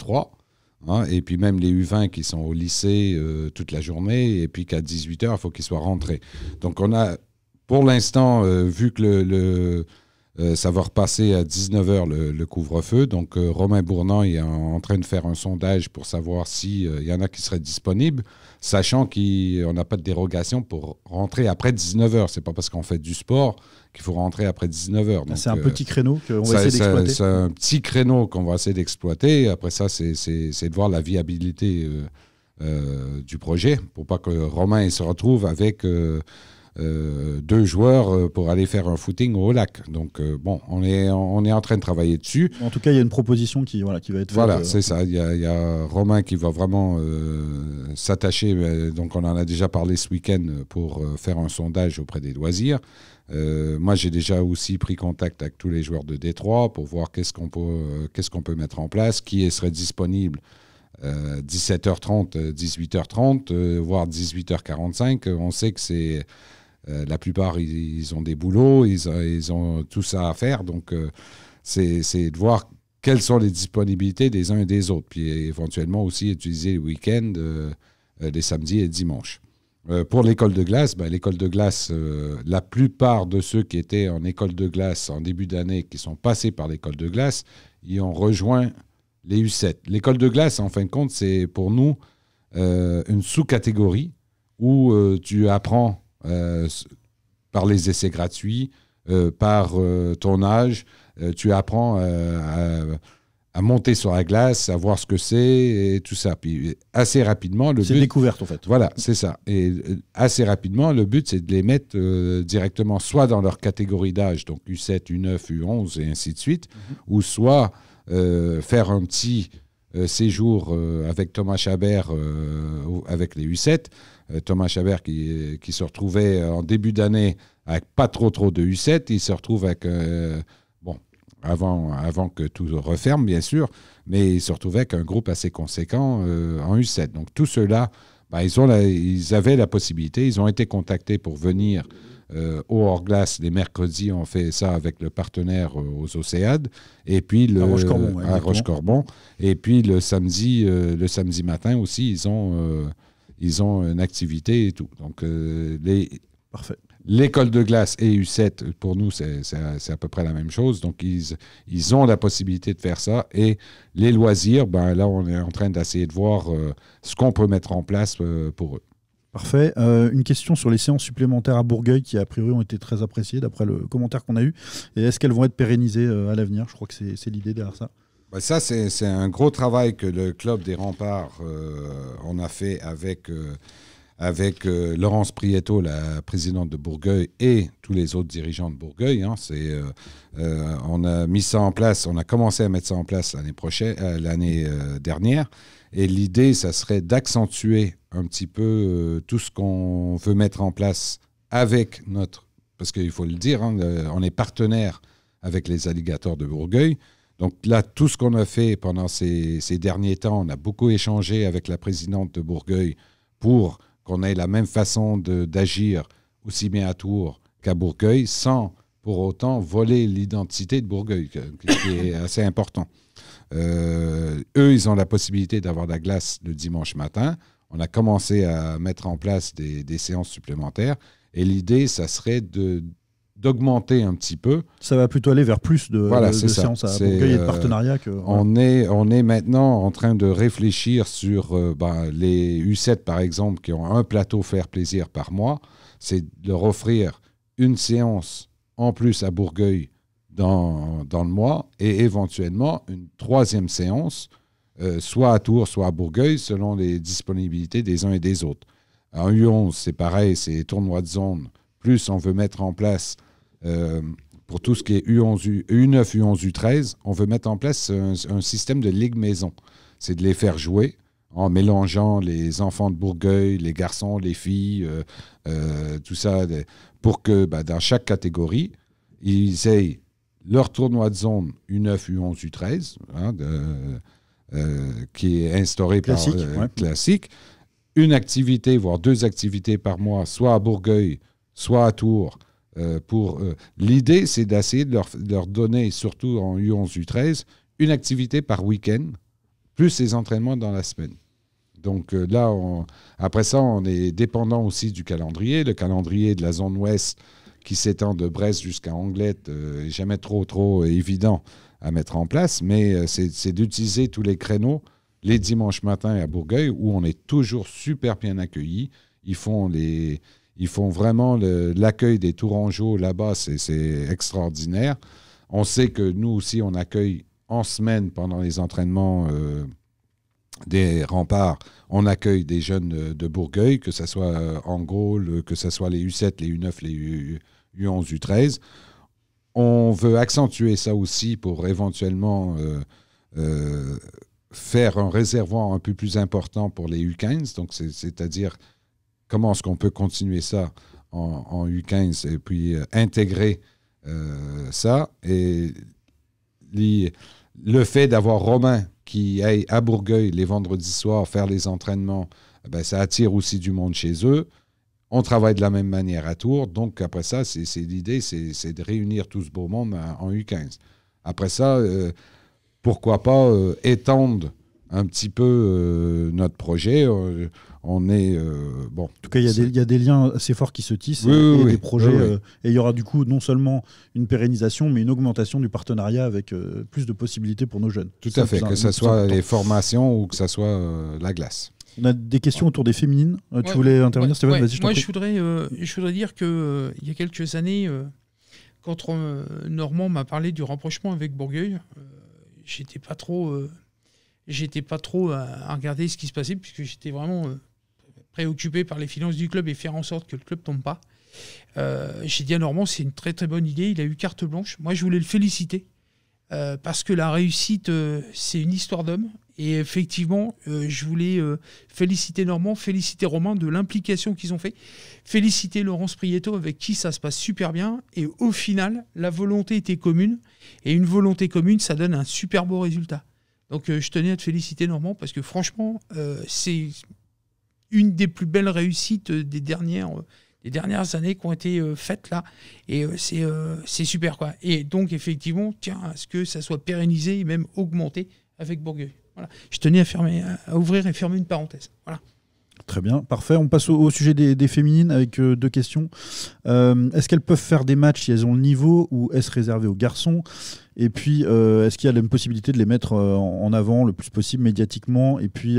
hein. et puis même les U20 qui sont au lycée euh, toute la journée, et puis qu'à 18h, il faut qu'ils soient rentrés. Donc on a, pour l'instant, vu que le euh, ça va repasser à 19h le, couvre-feu. Donc, euh, Romain Bournan est en, train de faire un sondage pour savoir s'il euh, y en a qui seraient disponibles, sachant qu'on n'a pas de dérogation pour rentrer après 19h. C'est pas parce qu'on fait du sport qu'il faut rentrer après 19h. C'est un petit créneau qu'on va essayer d'exploiter. C'est un petit créneau qu'on va essayer d'exploiter. Après ça, c'est de voir la viabilité du projet pour pas que Romain se retrouve avec euh, deux joueurs euh, pour aller faire un footing au lac. Donc euh, bon, on est, on est en train de travailler dessus. En tout cas, il y a une proposition qui, voilà, qui va être faite. Voilà, c'est ça. Il y, a Romain qui va vraiment s'attacher. Donc on en a déjà parlé ce week-end pour faire un sondage auprès des loisirs. moi, j'ai déjà aussi pris contact avec tous les joueurs de Détroit pour voir qu'est-ce qu'on peut, qu'est-ce qu'on peut mettre en place, qui serait disponible 17h30, 18h30, voire 18h45. On sait que c'est euh, la plupart, ils, ont des boulots, ils, ont tout ça à faire. Donc, euh, c'est de voir quelles sont les disponibilités des uns et des autres. Puis éventuellement aussi utiliser le week end euh, les samedis et dimanches. pour l'école de glace, ben, l'école de glace, la plupart de ceux qui étaient en école de glace en début d'année, qui sont passés par l'école de glace, y ont rejoint les U7. L'école de glace, en fin de compte, c'est pour nous une sous-catégorie où tu apprends euh, par les essais gratuits, euh, par euh, ton âge, tu apprends à monter sur la glace, à voir ce que c'est et tout ça. Puis assez rapidement, le c'est but. C'est découverte en fait. Voilà, c'est ça. Et assez rapidement, le but c'est de les mettre directement soit dans leur catégorie d'âge, donc U7, U9, U11 et ainsi de suite, mhm. ou soit faire un petit séjour avec Thomas Chabert avec les U7 euh, Thomas Chabert qui, se retrouvait euh, en début d'année avec pas trop trop de U7, il se retrouve avec, euh, bon, avant, avant que tout referme bien sûr, mais il se retrouve avec un groupe assez conséquent en U7. Donc tout cela, bah, ils, ont ils avaient la possibilité, ils ont été contactés pour venir au hors-glace les mercredis, on fait ça avec le partenaire aux Océades, et puis le, à Roche-Corbon. et puis le samedi, le samedi matin aussi, ils ont ils ont une activité et tout. Donc, euh, les, Parfait. L'école de glace et U7, pour nous, c'est, à peu près la même chose. Donc, ils, ils ont la possibilité de faire ça. Et les loisirs, ben, là, on est en train d'essayer de voir euh, ce qu'on peut mettre en place euh, pour eux. Parfait. une question sur les séances supplémentaires à Bourgueil qui, a priori, ont été très appréciées d'après le commentaire qu'on a eu. Et est-ce qu'elles vont être pérennisées à l'avenir Je crois que c'est l'idée derrière ça. Bah, ça, c'est un gros travail que le club des remparts on euh, a fait avec, euh, avec euh, Laurence Prieto, la présidente de Bourgueil, et tous les autres dirigeants de Bourgueil. Hein. on a mis ça en place, on a commencé à mettre ça en place l'année prochaine, l'année dernière. Et l'idée, ça serait d'accentuer un petit peu tout ce qu'on veut mettre en place avec notre. Parce qu'il faut le dire, hein, on est partenaire avec les alligators de Bourgueil. Donc là, tout ce qu'on a fait pendant ces, derniers temps, on a beaucoup échangé avec la présidente de Bourgueil pour qu'on ait la même façon d'agir aussi bien à Tours qu'à Bourgueil, sans pour autant voler l'identité de Bourgueil, qui est assez important. Euh, eux, ils ont la possibilité d'avoir la glace le dimanche matin. On a commencé à mettre en place des séances supplémentaires. Et l'idée, ça serait de, d'augmenter un petit peu. Ça va plutôt aller vers plus de, séances à et de euh, partenariats. Que, on, est, on est maintenant en train de réfléchir sur euh, ben, les U7, par exemple, qui ont un plateau faire plaisir par mois. C'est de leur offrir une séance en plus à Bourgueil dans, dans le mois et éventuellement une troisième séance, euh, soit à Tours, soit à Bourgueil, selon les disponibilités des uns et des autres. En U11, c'est pareil, c'est tournois de zone. Plus on veut mettre en place euh, pour tout ce qui est u 9 U11, U13, on veut mettre en place un, système de ligue maison. C'est de les faire jouer en mélangeant les enfants de Bourgueil, les garçons, les filles, euh, euh, tout ça, pour que bah, dans chaque catégorie, ils aient leur tournoi de zone U9, U11, U13, qui est instauré par classique, une activité, voire deux activités par mois, soit à Bourgueil, soit à Tours, euh, pour euh, L'idée, c'est d'essayer de leur, donner, surtout en U11, U13, une activité par week-end, plus les entraînements dans la semaine. Donc euh, là, on, après ça, on est dépendant aussi du calendrier. Le calendrier de la zone ouest qui s'étend de Brest jusqu'à Anglette n'est jamais trop, trop évident à mettre en place, mais c'est d'utiliser tous les créneaux les dimanches matins à Bourgueil où on est toujours super bien accueillis. Ils font les, ils font vraiment l'accueil des Tourangeaux là-bas, c'est extraordinaire. On sait que nous aussi, on accueille en semaine pendant les entraînements euh, des remparts, on accueille des jeunes de Bourgueil, que ce soit euh, en gaulle que ce soit les U7, les U9, les U, 9 les u U13. On veut accentuer ça aussi pour éventuellement euh, faire un réservoir un peu plus important pour les U15, donc c'est-à-dire comment est-ce qu'on peut continuer ça en, U15 et puis euh, intégrer euh, ça. Et le fait d'avoir Romain qui aille à Bourgueil les vendredis soirs faire les entraînements, eh ben, ça attire aussi du monde chez eux. On travaille de la même manière à Tours. Donc, après ça, c'est l'idée, c'est de réunir tout ce beau monde euh, en, U15. Après ça, pourquoi pas étendre un petit peu euh, notre projet. Euh, on est euh, bon. En tout cas, il y, a des liens assez forts qui se tissent et, des projets. et il y aura du coup non seulement une pérennisation, mais une augmentation du partenariat avec plus de possibilités pour nos jeunes. Tout à fait, que ce soit les formations ou que ce soit la glace. On a des questions autour des féminines. tu voulais intervenir, c'est Stéphane je Moi, je voudrais, je voudrais dire qu'il y a quelques années, quand Normand m'a parlé du rapprochement avec Bourgueil, j'étais pas trop j'étais pas trop à, regarder ce qui se passait puisque j'étais vraiment euh, préoccupé par les finances du club et faire en sorte que le club tombe pas. Euh, j'ai dit à Normand, c'est une très très bonne idée, il a eu carte blanche. Moi, je voulais le féliciter euh, parce que la réussite, c'est une histoire d'homme. Et effectivement, je voulais féliciter Normand, féliciter Romain de l'implication qu'ils ont fait, féliciter Laurence Prieto avec qui ça se passe super bien. Et au final, la volonté était commune. Et une volonté commune, ça donne un super beau résultat. Donc euh, je tenais à te féliciter Normand parce que franchement, euh, c'est une des plus belles réussites euh, des dernières, des dernières années qui ont été faites là. Et c'est super quoi. Et donc effectivement, tiens, à ce que ça soit pérennisé et même augmenté avec Bourgueil. Voilà. Je tenais à, fermer, à ouvrir et fermer une parenthèse. Voilà. Très bien, parfait. On passe au, sujet des, féminines avec euh, deux questions. Euh, est-ce qu'elles peuvent faire des matchs si elles ont le niveau ou est-ce réservé aux garçons Et puis, euh, est-ce qu'il y a la possibilité de les mettre en avant le plus possible médiatiquement Et puis,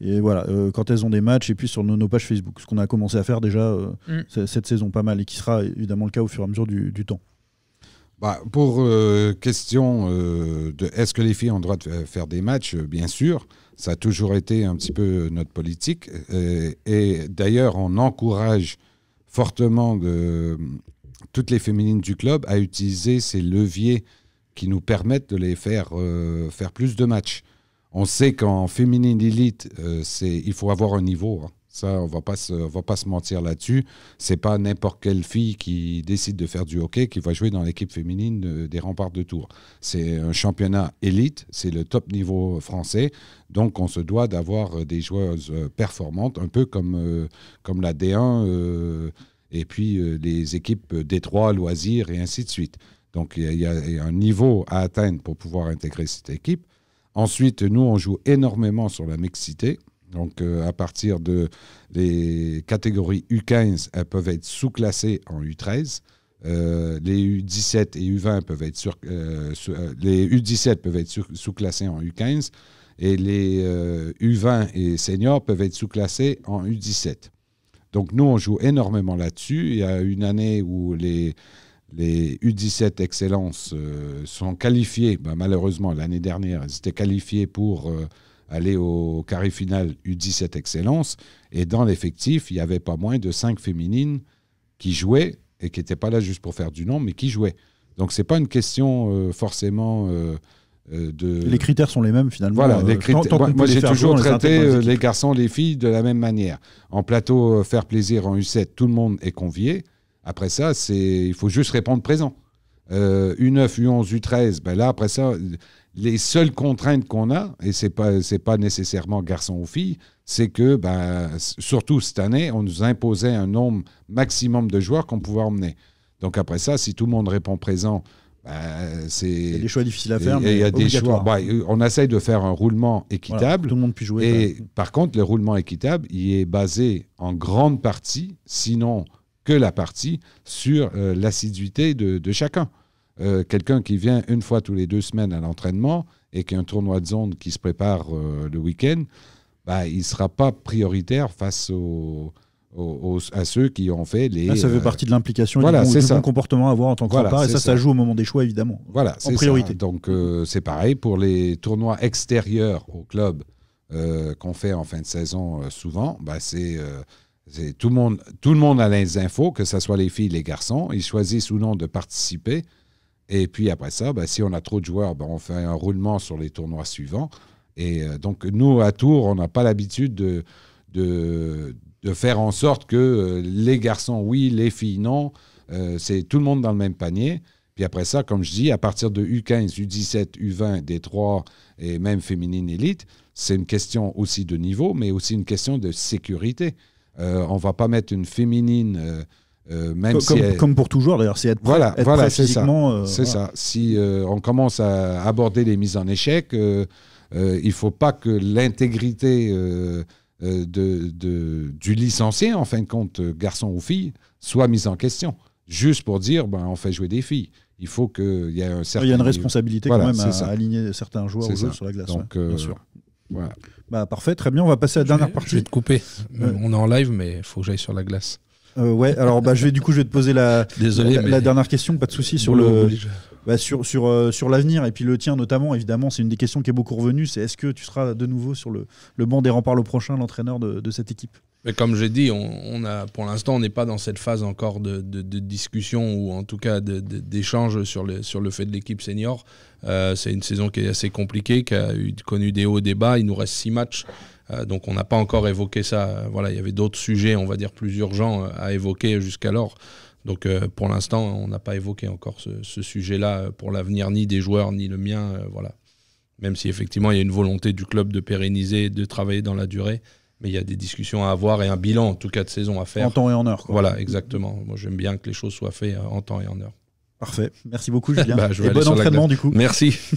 et voilà, quand elles ont des matchs, et puis sur nos, pages Facebook, ce qu'on a commencé à faire déjà mm. cette saison pas mal et qui sera évidemment le cas au fur et à mesure du, temps. Bah, pour question de est-ce que les filles ont le droit de faire des matchs, bien sûr. Ça a toujours été un petit peu notre politique. Et, d'ailleurs, on encourage fortement toutes les féminines du club à utiliser ces leviers qui nous permettent de les faire euh, faire plus de matchs. On sait qu'en féminine élite, euh, il faut avoir un niveau. Hein on va pas se, va pas se mentir là-dessus. C'est pas n'importe quelle fille qui décide de faire du hockey qui va jouer dans l'équipe féminine euh, des remparts de Tours. C'est un championnat élite, c'est le top niveau français. Donc, on se doit d'avoir euh, des joueuses euh, performantes, un peu comme, la D1 et puis les équipes D3 Loisirs et ainsi de suite. Donc, il y, y, a un niveau à atteindre pour pouvoir intégrer cette équipe. Ensuite, nous, on joue énormément sur la mixité. Donc, euh, à partir de les catégories U15, elles peuvent être sous-classées en U13. Euh, les U17 et U20 peuvent être euh, les U17 peuvent être sous classées en U15 et les U20 et seniors peuvent être sous-classés en U17. Donc nous on joue énormément là-dessus. Il y a une année où les les U17 Excellence sont qualifiés. Ben, malheureusement l'année dernière, elles étaient qualifiées pour aller au carré final U17 Excellence. Et dans l'effectif, il y avait pas moins de cinq féminines qui jouaient et qui n'étaient pas là juste pour faire du nom, mais qui jouaient. Donc ce n'est pas une question euh, forcément euh, euh, de. Les critères sont les mêmes finalement. Voilà, les critères. moi, j'ai toujours traité les, garçons, les filles de la même manière. En plateau, faire plaisir en U7, tout le monde est convié. Après ça, c'est il faut juste répondre présent. U9, U11, U13, ben là après ça, les seules contraintes qu'on a, et ce n'est pas, pas nécessairement garçon ou fille, c'est que, ben, surtout cette année, on nous imposait un nombre maximum de joueurs qu'on pouvait emmener. Donc après ça, si tout le monde répond présent, ben, c'est. Il y a des choix difficiles à faire, mais il y a des choix. Bah, euh, on essaye de faire un roulement équitable. tout le monde puisse jouer. Et par contre, le roulement équitable, il est basé en grande partie, sinon que la partie, sur euh, l'assiduité de chacun. Euh, quelqu'un qui vient une fois tous les deux semaines à l'entraînement et qui a un tournoi de zone qui se prépare euh, le week-end, bah, il ne sera pas prioritaire face à ceux qui ont fait les. ça fait euh, partie de l'implication voilà, du, bon, comportement à avoir en tant que et ça, ça, joue au moment des choix, évidemment. Voilà, c'est priorité. Ça. Donc, c'est pareil pour les tournois extérieurs au club qu'on fait en fin de saison souvent. Bah, tout le, monde, tout le monde a les infos, que ce soit les filles, les garçons. Ils choisissent ou non de participer. Et puis après ça, bah, si on a trop de joueurs, bah, on fait un roulement sur les tournois suivants. Et euh, donc nous, à Tours, on n'a pas l'habitude de, de, faire en sorte que euh, les garçons, oui, les filles, non. Euh, c'est tout le monde dans le même panier. Puis après ça, comme je dis, à partir de U15, U17, U20, D3 et même féminine élite, c'est une question aussi de niveau, mais aussi une question de sécurité. on ne va pas mettre une féminine euh, même comme, si pour toujours d'ailleurs, c'est être prêt, voilà, c'est ça. Euh, si euh, on commence à aborder les mises en échec, il ne faut pas que l'intégrité de, du licencié, en fin de compte, garçon ou fille, soit mise en question. Juste pour dire, ben, on fait jouer des filles. Il faut qu'il y ait un certain. Il y a une responsabilité quand même à, aligner certains joueurs sur la glace. Bah, parfait, très bien. On va passer à la dernière partie. Je vais te couper. on est en live, mais il faut que j'aille sur la glace. Euh, ouais, alors bah, je vais, du coup, je vais te poser la, dernière question, pas de souci, sur, le, bah, sur, euh, sur, l'avenir et puis le tien notamment. Évidemment, c'est une des questions qui est beaucoup revenue c'est est-ce que tu seras de nouveau sur le, banc des remparts le prochain, l'entraîneur de, cette équipe mais comme j'ai dit, on, a, pour l'instant, on n'est pas dans cette phase encore de, discussion ou en tout cas d'échange sur le, sur le fait de l'équipe senior. Euh, c'est une saison qui est assez compliquée, qui a eu, connu des hauts et des bas. Il nous reste six matchs. Euh, donc on n'a pas encore évoqué ça. Euh, voilà, il y avait d'autres sujets, on va dire, plus urgents euh, à évoquer jusqu'alors. Donc pour l'instant, on n'a pas évoqué encore ce, sujet-là pour l'avenir ni des joueurs ni le mien. voilà. Même si effectivement il y a une volonté du club de pérenniser, de travailler dans la durée, mais il y a des discussions à avoir et un bilan en tout cas de saison à faire. En temps et en heure. Voilà, exactement. Moi j'aime bien que les choses soient faites en temps et en heure. Parfait. Merci beaucoup Julien. [LAUGHS] Bah, et bon entraînement du coup. Merci. [LAUGHS]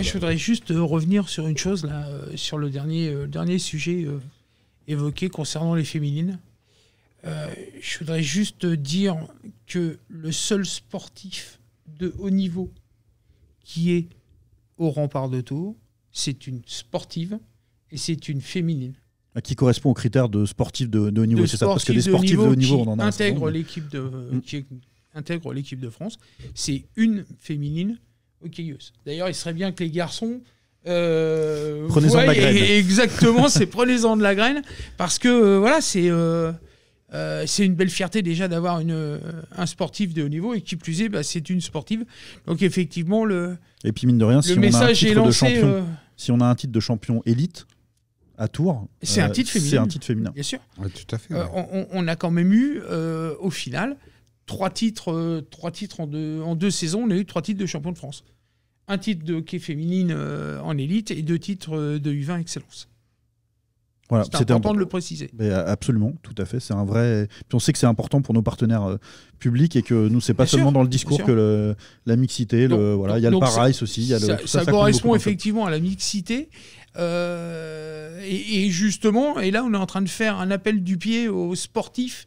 Ah, je voudrais juste euh, revenir sur une chose, là, euh, sur le dernier, euh, dernier sujet évoqué concernant les féminines. je voudrais juste dire que le seul sportif de haut niveau qui est au rempart de Tours, c'est une sportive et c'est une féminine. Ah, qui correspond aux critères de sportif de, haut niveau, c'est ça Parce que les sportifs de, haut niveau, on en a. Intègre l'équipe de, mm. qui intègre l'équipe de France, c'est une féminine D'ailleurs, il serait bien que les garçons. Euh, prenez-en de la graine. Exactement, c'est [LAUGHS] prenez-en de la graine. Parce que euh, voilà, c'est euh, euh, c'est une belle fierté déjà d'avoir un sportif de haut niveau et qui plus est, bah, c'est une sportive. Donc effectivement, le. Et puis mine de rien, si on a un titre de champion, si on a un titre de champion élite à Tours, c'est un titre féminin. C'est un titre féminin. Bien sûr. tout à fait. on, a quand même eu au final trois titres, euh, trois titres en, deux, en deux saisons, on a eu trois titres de champion de France. Un titre de quai féminine euh, en élite et deux titres euh, de U20 Excellence. Voilà, c'est important, de le préciser. Mais absolument, tout à fait. C'est un vrai. on sait que c'est important pour nos partenaires publics et que nous, c'est pas seulement dans le discours que la mixité. voilà, il y a le pareil aussi. Y a ça, correspond effectivement à la mixité. et, et, justement, et là, on est en train de faire un appel du pied aux sportifs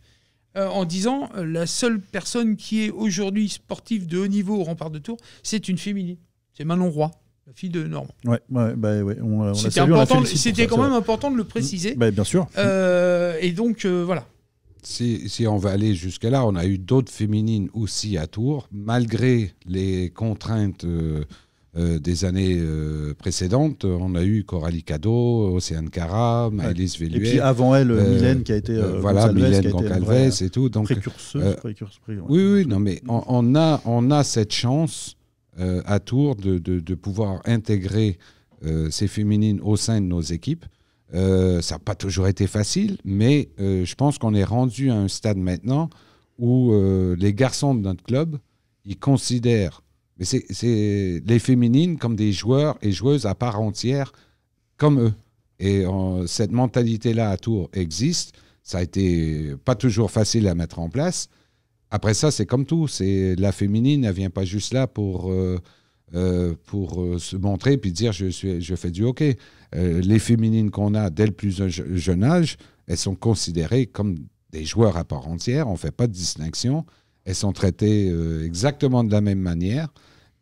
euh, en disant euh, la seule personne qui est aujourd'hui sportive de haut niveau au rempart de Tours, c'est une féminine. C'est Manon Roy. La fille de Normand. Ouais, ouais, bah ouais, on, on c'était quand même important de le préciser. Mm, bah, bien sûr. Euh, et donc, voilà. Si, on va aller jusqu'à là, on a eu d'autres féminines aussi à Tours, malgré les contraintes euh, des années euh, précédentes, euh, on a eu Coralie Cado, Océane Cara, Maëlys Véluet. Et puis avant elle, Mylène qui a été. voilà, Mylène Goncalves et tout. Donc, précurseuse, oui, oui, non, mais on, a, on a cette chance à Tours de, de, pouvoir intégrer ces féminines au sein de nos équipes. ça n'a pas toujours été facile, mais je pense qu'on est rendu à un stade maintenant où les garçons de notre club, ils considèrent mais c'est les féminines comme des joueurs et joueuses à part entière, comme eux. Et euh, cette mentalité-là à Tours existe. Ça a été pas toujours facile à mettre en place. Après ça, c'est comme tout. C'est la féminine, elle vient pas juste là pour euh, euh, se montrer puis dire je je fais du hockey. les féminines qu'on a dès le plus jeune âge, elles sont considérées comme des joueurs à part entière. On fait pas de distinction elles sont traitées euh, exactement de la même manière.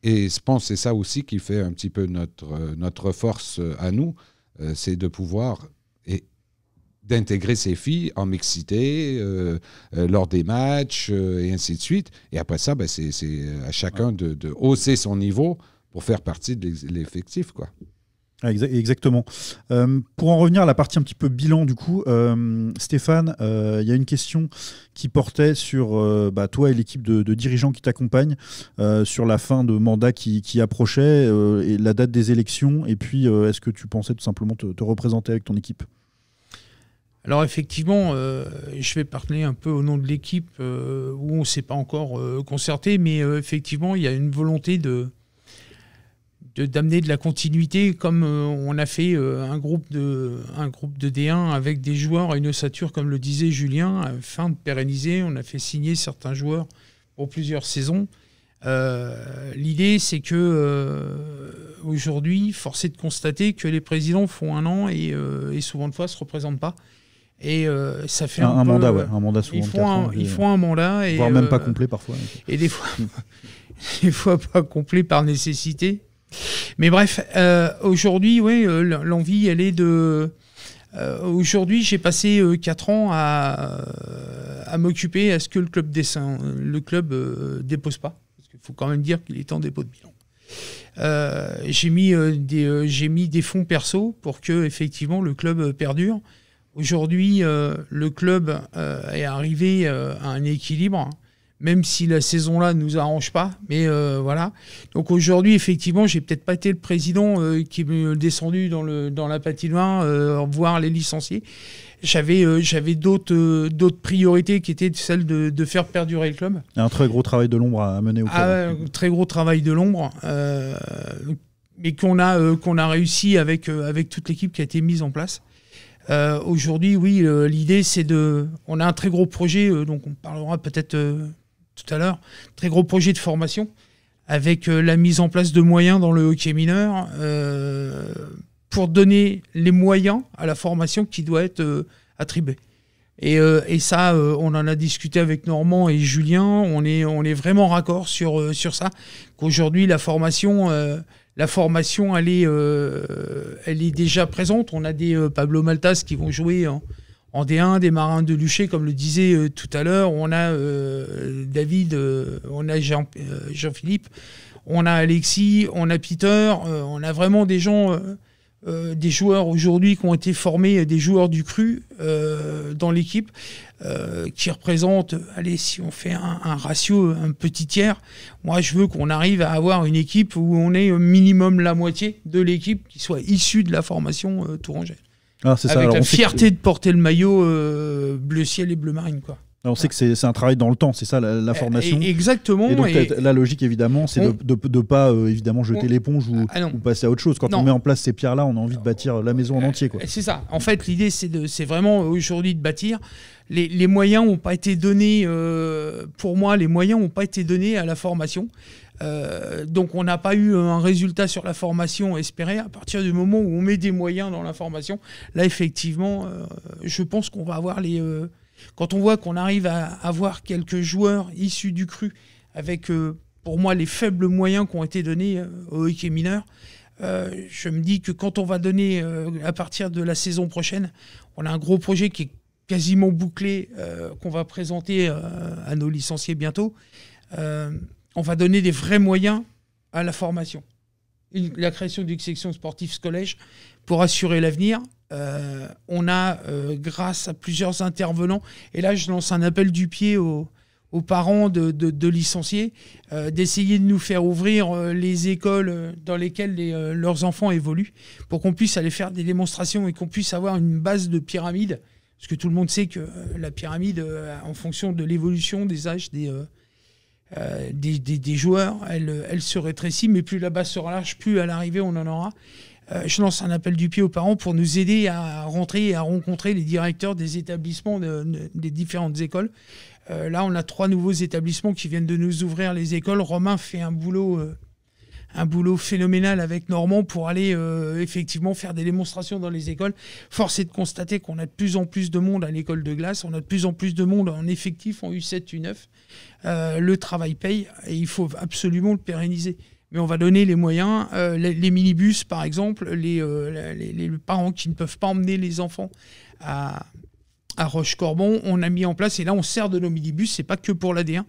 Et je pense que c'est ça aussi qui fait un petit peu notre, euh, notre force euh, à nous, c'est de pouvoir et d'intégrer ces filles en mixité lors des matchs et ainsi de suite. Et après ça, ben c'est à chacun de, de, hausser son niveau pour faire partie de l'effectif. quoi. Ah, exactement. Euh, pour en revenir à la partie un petit peu bilan, du coup, euh, Stéphane, euh, il y a une question qui portait sur bah, toi et l'équipe de, dirigeants qui t'accompagnent sur la fin de mandat qui, approchait, et la date des élections, et puis est-ce que tu pensais tout simplement te, représenter avec ton équipe alors effectivement, je vais parler un peu au nom de l'équipe où on ne s'est pas encore concerté, mais effectivement, il y a une volonté de, d'amener de, la continuité comme euh, on a fait euh, un, groupe de, un groupe de D1 avec des joueurs à une ossature, comme le disait Julien, afin euh, de pérenniser. On a fait signer certains joueurs pour plusieurs saisons. L'idée, c'est que aujourd'hui, force est de constater que les présidents font un an et, et souvent de fois ne se représentent pas. Et ça fait un, mandat, ouais, un mandat souvent. Ils font, un, ils font un mandat. Et, voire même pas complet parfois. Et des fois, [LAUGHS] des fois pas complet par nécessité. Mais bref, euh, aujourd'hui, oui, euh, l'envie, elle est de. Euh, aujourd'hui, j'ai passé 4 ans à, m'occuper à ce que le club dessin, le club dépose pas. Il faut quand même dire qu'il est en dépôt de bilan. j'ai mis, des, j'ai mis des fonds perso pour que effectivement le club perdure. Aujourd'hui, le club est arrivé à un équilibre même si la saison-là ne nous arrange pas. Mais euh, voilà. Donc aujourd'hui, effectivement, j'ai peut-être pas été le président euh, qui est euh, descendu dans, le, dans la patinoire, euh, voir les licenciés. J'avais j'avais d'autres d'autres priorités qui étaient celles de, faire perdurer le club. Un très gros travail de l'ombre à mener au club. Ah un très gros travail de l'ombre. mais qu'on a, qu'on a réussi avec, avec toute l'équipe qui a été mise en place. Aujourd'hui, oui, l'idée c'est de. On a un très gros projet, donc on parlera peut-être tout à l'heure, très gros projet de formation avec euh, la mise en place de moyens dans le hockey mineur euh, pour donner les moyens à la formation qui doit être euh, attribuée. Et, ça, on en a discuté avec Normand et Julien, on est, on est vraiment raccord sur, sur ça, qu'aujourd'hui la formation, la formation elle, est, déjà présente. On a des Pablo Maltas qui vont jouer en, en D1, des marins de Luché, comme le disait euh, tout à l'heure. On a euh, David, euh, on a Jean, philippe on a Alexis, on a Peter, on a vraiment des gens, des joueurs aujourd'hui qui ont été formés, des joueurs du cru dans l'équipe, qui représentent, allez, si on fait un, ratio, un petit tiers, moi je veux qu'on arrive à avoir une équipe où on au minimum la moitié de l'équipe qui soit issue de la formation tourangelle. Ah, fierté de porter le maillot euh, bleu ciel et bleu marine, quoi. Ah, on sait que c'est un travail dans le temps, c'est ça la, eh, formation. Eh, exactement. Et donc la logique évidemment, c'est de ne pas euh, évidemment jeter l'éponge ah, ou, passer à autre chose. Quand on met en place ces pierres-là, on a envie de ah, bâtir la maison en euh, entier. Eh, c'est ça. En fait, l'idée c'est vraiment aujourd'hui de bâtir. Les, les moyens n'ont pas été donnés, pour moi, les moyens n'ont pas été donnés à la formation. Euh, donc on n'a pas eu un résultat sur la formation espéré. À partir du moment où on met des moyens dans la formation, là effectivement, euh, je pense qu'on va avoir les... Euh, quand on voit qu'on arrive à avoir quelques joueurs issus du cru avec, pour moi, les faibles moyens qui ont été donnés au hockey mineur, je me dis que quand on va donner à partir de la saison prochaine, on a un gros projet qui est quasiment bouclé, qu'on va présenter à nos licenciés bientôt on va donner des vrais moyens à la formation. la création d'une section sportive collège pour assurer l'avenir. Euh, on a, euh, grâce à plusieurs intervenants, et là je lance un appel du pied aux, parents de, licenciés, euh, d'essayer de nous faire ouvrir les écoles dans lesquelles leurs enfants évoluent, pour qu'on puisse aller faire des démonstrations et qu'on puisse avoir une base de pyramide, parce que tout le monde sait que la pyramide, en fonction de l'évolution des âges, des euh, des, joueurs, elle, elle se rétrécit, mais plus la base sera large, plus à l'arrivée on en aura. Euh, je lance un appel du pied aux parents pour nous aider à rentrer et à rencontrer les directeurs des établissements des différentes écoles. Euh, là, on a trois nouveaux établissements qui viennent de nous ouvrir les écoles. Romain fait un boulot un boulot phénoménal avec Normand pour aller euh, effectivement faire des démonstrations dans les écoles. Force est de constater qu'on a de plus en plus de monde à l'école de glace, on a de plus en plus de monde en effectif en U7, U9. Euh, le travail paye et il faut absolument le pérenniser mais on va donner les moyens, euh, les, minibus par exemple, les, les, parents qui ne peuvent pas emmener les enfants à, à Roche-Corbon, on a mis en place, et là on sert de nos minibus, c'est pas que pour l'AD1,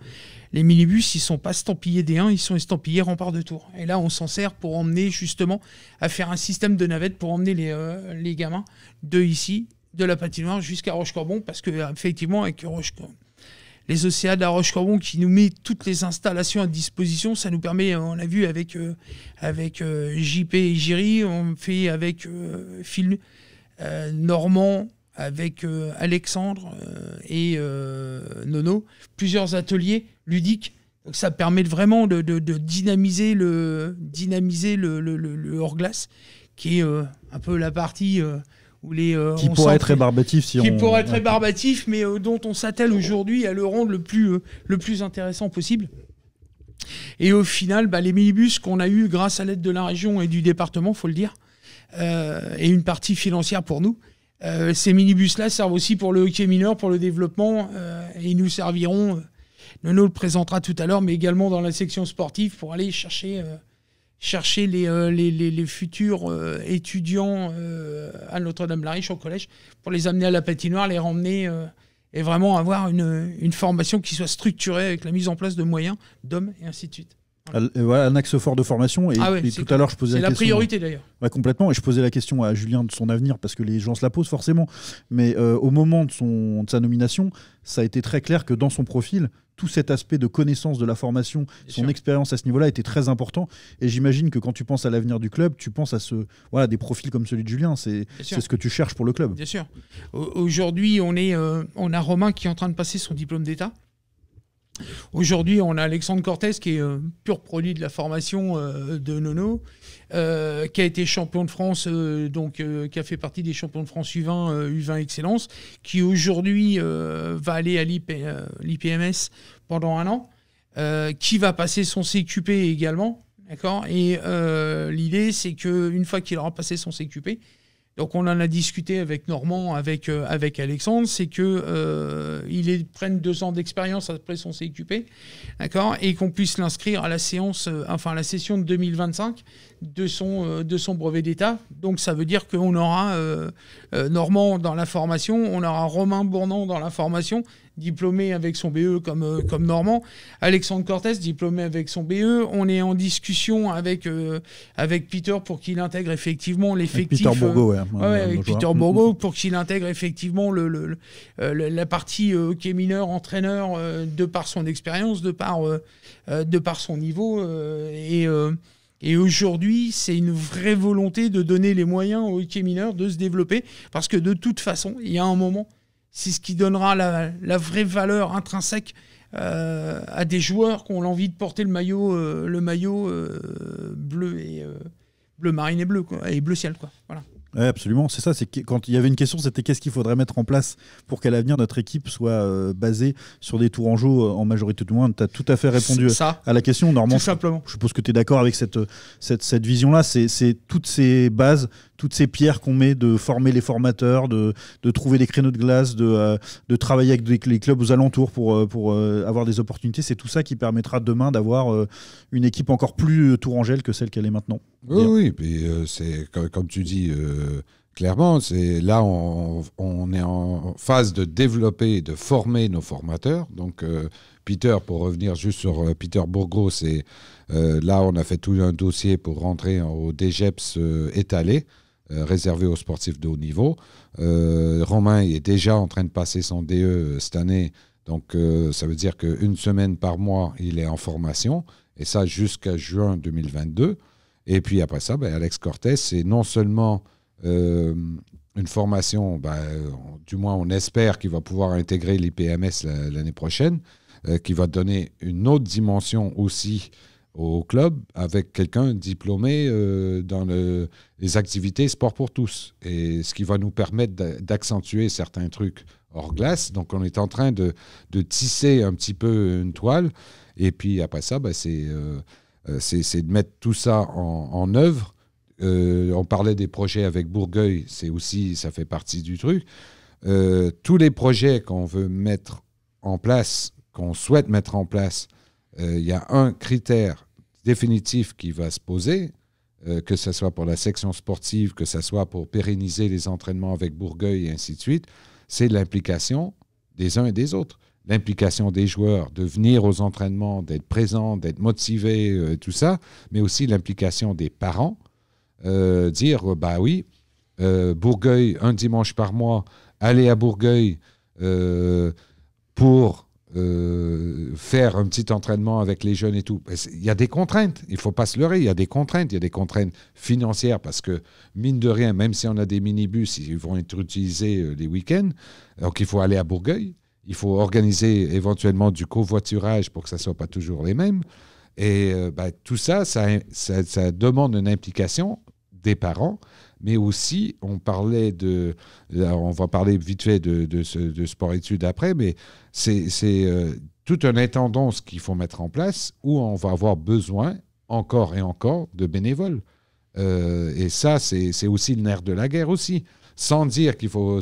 les minibus, ils sont pas estampillés des 1 ils sont estampillés rempart de tour. Et là, on s'en sert pour emmener justement à faire un système de navette pour emmener les, euh, gamins de ici, de la patinoire jusqu'à Roche-Corbon, parce que effectivement, avec Roche les océans à Roche-Corbon qui nous met toutes les installations à disposition. Ça nous permet, on l'a vu avec, euh, avec euh, JP et Jiri, on fait avec Phil Normand, avec Alexandre et Nono, plusieurs ateliers ludique. Donc ça permet vraiment de, dynamiser le, dynamiser le, hors-glace, qui est euh, un peu la partie euh, où les... qui pourrait être rébarbatif si qui pourrait être rébarbatif, mais euh, dont on s'attelle aujourd'hui à le rendre le plus, le plus intéressant possible. Et au final, bah, les minibus qu'on a eu grâce à l'aide de la région et du département, faut le dire, et une partie financière pour nous, ces minibus-là servent aussi pour le hockey mineur, pour le développement, et ils nous serviront Nono le présentera tout à l'heure, mais également dans la section sportive pour aller chercher, euh, chercher euh, les, les, futurs euh, étudiants à Notre-Dame-la-Riche au collège pour les amener à la patinoire, les ramener et vraiment avoir une, une, formation qui soit structurée avec la mise en place de moyens, d'hommes et ainsi de suite. Euh, voilà, un axe fort de formation. Et, ah tout à l'heure, je posais la, question. priorité d'ailleurs. complètement. Et je posais la question à Julien de son avenir parce que les gens se la posent forcément. Mais euh, au moment de, son, sa nomination, ça a été très clair que dans son profil, tout cet aspect de connaissance de la formation, son expérience à ce niveau-là était très important. Et j'imagine que quand tu penses à l'avenir du club, tu penses à ce, voilà, des profils comme celui de Julien. C'est ce que tu cherches pour le club. Bien sûr. Aujourd'hui, on, est, euh, on a Romain qui est en train de passer son diplôme d'État. Aujourd'hui, on a Alexandre Cortès qui est un pur produit de la formation euh, de Nono, euh, qui a été champion de France, euh, donc qui a fait partie des champions de France U20, U20 Excellence, qui aujourd'hui va aller à l'IPMS pendant un an, qui va passer son CQP également, d'accord Et l'idée, c'est qu'une fois qu'il aura passé son CQP, donc on en a discuté avec Normand, avec, euh, avec Alexandre, c'est qu'il euh, prenne deux ans d'expérience après son CQP, d'accord, et qu'on puisse l'inscrire à la séance, euh, enfin la session de 2025 de son, de son brevet d'État. Donc ça veut dire qu'on aura Normand dans la formation, on aura Romain Bournon dans la formation, diplômé avec son BE comme, euh, comme Normand. Alexandre Cortès diplômé avec son BE. On est en discussion avec, euh, avec Peter pour qu'il intègre effectivement l'effectif. Peter Bourgo, euh, ouais, hein, avec Peter mm, mm, mm. pour qu'il intègre effectivement le, le, la partie qui mineur, entraîneur, de par son expérience, de, par de par son niveau. et. Et aujourd'hui, c'est une vraie volonté de donner les moyens aux hockey mineurs de se développer, parce que de toute façon, il y a un moment c'est ce qui donnera la, vraie valeur intrinsèque euh, à des joueurs qui ont l'envie de porter le maillot, euh, euh, bleu et bleu marine et bleu et bleu ciel quoi. Voilà. absolument, c'est ça. C'est quand il y avait une question, c'était qu'est-ce qu'il faudrait mettre en place pour qu'à l'avenir notre équipe soit basée sur des tours en jeu en majorité du moins. Tu as tout à fait répondu à la question. Normand, tout Je, suppose que tu es d'accord avec cette vision-là. C'est toutes ces bases toutes ces pierres qu'on met de former les formateurs, de, trouver des créneaux de glace, de, euh, travailler avec les clubs aux alentours pour, euh, euh, avoir des opportunités, c'est tout ça qui permettra demain d'avoir une équipe encore plus tourangelle que celle qu'elle est maintenant. Oui, oui, c'est comme tu dis clairement, c'est là on, est en phase de développer, de former nos formateurs. Donc Peter, pour revenir juste sur Peter Bourgo, c'est là on a fait tout un dossier pour rentrer au DGEPS étalé. Euh, réservé aux sportifs de haut niveau. Euh, Romain est déjà en train de passer son DE euh, cette année, donc ça veut dire qu'une semaine par mois, il est en formation, et ça jusqu'à juin 2022. Et puis après ça, ben, Alex Cortez, c'est non seulement une formation, ben, du moins on espère qu'il va pouvoir intégrer l'IPMS l'année prochaine, qui va donner une autre dimension aussi au club avec quelqu'un diplômé euh, dans les activités sport pour tous. Et ce qui va nous permettre d'accentuer certains trucs hors glace. Donc on est en train de, tisser un petit peu une toile. Et puis après ça, ben, euh, euh, c'est de mettre tout ça en, en œuvre. on parlait des projets avec Bourgueil, c'est aussi, ça fait partie du truc. tous les projets qu'on veut mettre en place, qu'on souhaite mettre en place, euh, il y a un critère définitif qui va se poser, euh, que ce soit pour la section sportive, que ce soit pour pérenniser les entraînements avec Bourgueil et ainsi de suite, c'est l'implication des uns et des autres. L'implication des joueurs, de venir aux entraînements, d'être présents, d'être motivés, euh, tout ça, mais aussi l'implication des parents. dire, bah oui, Bourgueil, un dimanche par mois, aller à Bourgueil pour euh, faire un petit entraînement avec les jeunes et tout. Il y a des contraintes, il ne faut pas se leurrer, il y a des contraintes, il y a des contraintes financières parce que, mine de rien, même si on a des minibus, ils vont être utilisés euh, les week-ends, donc il faut aller à Bourgueil, il faut organiser éventuellement du covoiturage pour que ça ne soit pas toujours les mêmes. Et euh, bah, tout ça, ça ça, demande une implication des parents mais aussi, on parlait de, on va parler vite fait de, de, ce, de sport-études après, mais c'est euh, toute une intendance qu'il faut mettre en place où on va avoir besoin encore et encore de bénévoles. Euh, et ça, c'est aussi le nerf de la guerre aussi. Sans dire qu'il faut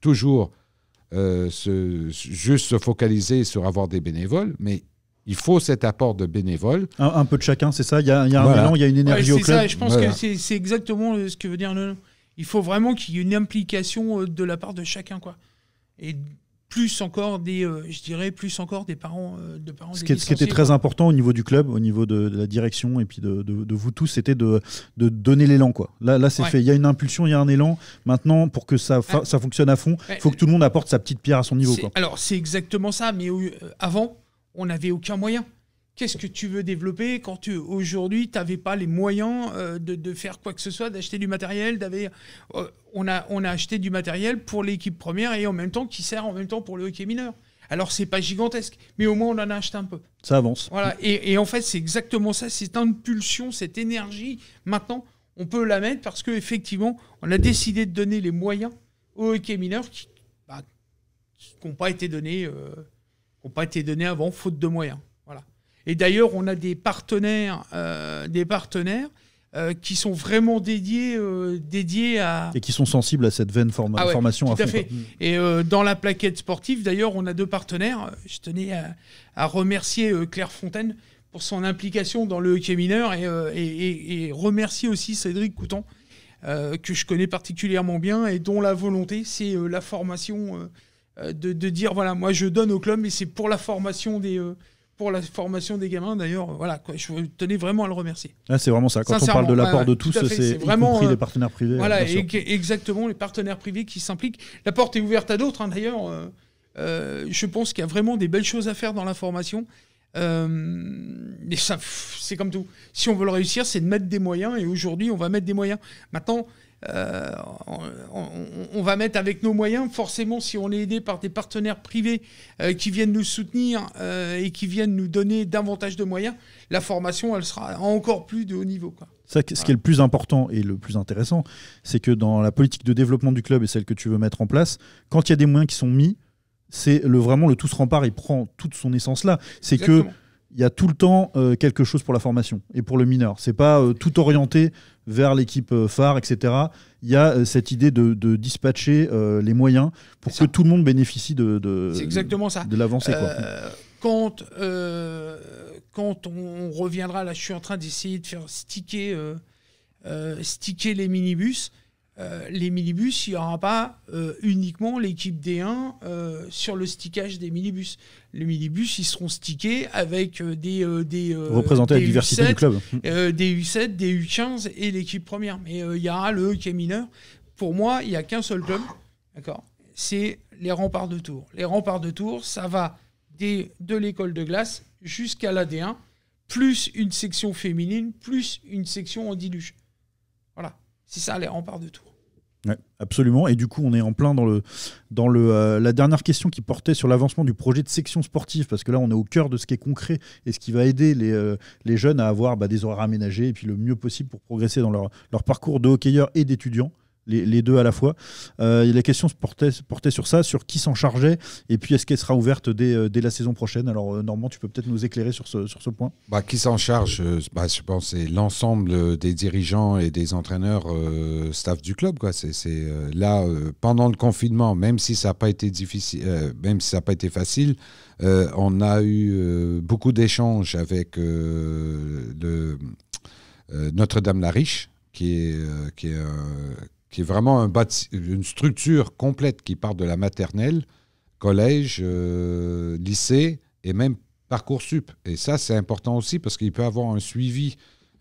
toujours euh, se, juste se focaliser sur avoir des bénévoles, mais il faut cet apport de bénévoles. Un, peu de chacun, c'est ça Il y a, un élan, il y a une énergie au club. Ça, je pense que c'est exactement euh, ce que veut dire le... Il faut vraiment qu'il y ait une implication euh, de la part de chacun. quoi. Et plus encore des, euh, je dirais, plus encore des parents de parents. Ce, qui, était très important au niveau du club, au niveau de, la direction et puis de, vous tous, c'était de, donner l'élan Là, c'est fait. Il y a une impulsion, il y a un élan. Maintenant, pour que ça, fonctionne à fond, il faut que tout le monde apporte sa petite pierre à son niveau. Alors c'est exactement ça, mais avant on n'avait aucun moyen. Qu'est-ce que tu veux développer quand tu aujourd'hui tu n'avais pas les moyens euh, de, faire quoi que ce soit, d'acheter du matériel, euh, on a on a acheté du matériel pour l'équipe première et en même temps qui sert en même temps pour le hockey mineur. Alors c'est pas gigantesque, mais au moins on en a acheté un peu. Ça avance. Voilà et, en fait c'est exactement ça, cette impulsion, cette énergie. Maintenant on peut la mettre parce que effectivement on a décidé de donner les moyens au hockey mineur qui bah, n'ont pas été donnés. Euh, n'ont pas été donnés avant, faute de moyens. Voilà. Et d'ailleurs, on a des partenaires, euh, des partenaires euh, qui sont vraiment dédiés, euh, dédiés à... Et qui sont sensibles à cette veine ah formation tout à, fait. Et dans la plaquette sportive, d'ailleurs, on a deux partenaires. Je tenais à, remercier Claire Fontaine pour son implication dans le hockey mineur et, et, et remercier aussi Cédric Coutan, que je connais particulièrement bien et dont la volonté, c'est la formation euh, de, dire voilà, moi je donne au club, mais c'est pour la formation des. Euh, pour la formation des gamins, d'ailleurs, voilà, je tenais vraiment à le remercier. Ah, c'est vraiment ça. Quand on parle de l'apport de tous, c'est vraiment euh, les partenaires privés. Voilà, exactement, les partenaires privés qui s'impliquent. La porte est ouverte à d'autres, hein, d'ailleurs. je pense qu'il y a vraiment des belles choses à faire dans la formation. Euh, c'est comme tout. Si on veut le réussir, c'est de mettre des moyens. Et aujourd'hui, on va mettre des moyens. Maintenant, euh, on, va mettre avec nos moyens, forcément, si on est aidé par des partenaires privés euh, qui viennent nous soutenir euh, et qui viennent nous donner davantage de moyens, la formation, elle sera encore plus de haut niveau. ce qui est le plus important et le plus intéressant, c'est que dans la politique de développement du club et celle que tu veux mettre en place, quand il y a des moyens qui sont mis, c'est le, vraiment le tout ce rempart, il prend toute son essence là. C'est que il y a tout le temps quelque chose pour la formation et pour le mineur. C'est pas tout orienté vers l'équipe euh, phare, etc. Il y a euh, cette idée de, dispatcher euh, les moyens pour que tout le monde bénéficie de, exactement ça. de l'avancée. quand, quand on, reviendra, là je suis en train d'essayer de faire sticker, sticker les minibus, euh, les minibus, il n'y aura pas euh, uniquement l'équipe D1 euh, sur le stickage des minibus. Les minibus, ils seront stickés avec des. des diversité U7, du club. Mmh. des U7, des U15 et l'équipe première. Mais il y a le qui est mineur. Pour moi, il n'y a qu'un seul club. D'accord C'est les remparts de tour. Les remparts de tour, ça va des, de l'école de glace jusqu'à la D1, plus une section féminine, plus une section en diluge. Voilà. C'est ça les remparts de tour. Ouais, absolument. Et du coup, on est en plein dans le dans le euh, la dernière question qui portait sur l'avancement du projet de section sportive, parce que là, on est au cœur de ce qui est concret et ce qui va aider les, euh, les jeunes à avoir bah, des horaires aménagés et puis le mieux possible pour progresser dans leur, leur parcours de hockeyeur et d'étudiant les, deux à la fois. Euh, la question se portait, sur ça, sur qui s'en chargeait, et puis est-ce qu'elle sera ouverte dès, euh, la saison prochaine Alors, euh, Normand, tu peux peut-être nous éclairer sur ce, point bah, Qui s'en charge bah, Je pense c'est l'ensemble des dirigeants et des entraîneurs staff du club. C'est, là, pendant le confinement, même si ça n'a pas été difficile, même si ça n'a pas été facile, on a eu beaucoup d'échanges avec Notre-Dame-la-Riche, qui est, qui est qui est vraiment une structure complète qui part de la maternelle, collège, euh, lycée et même parcours sup. Et ça, c'est important aussi parce qu'il peut avoir un suivi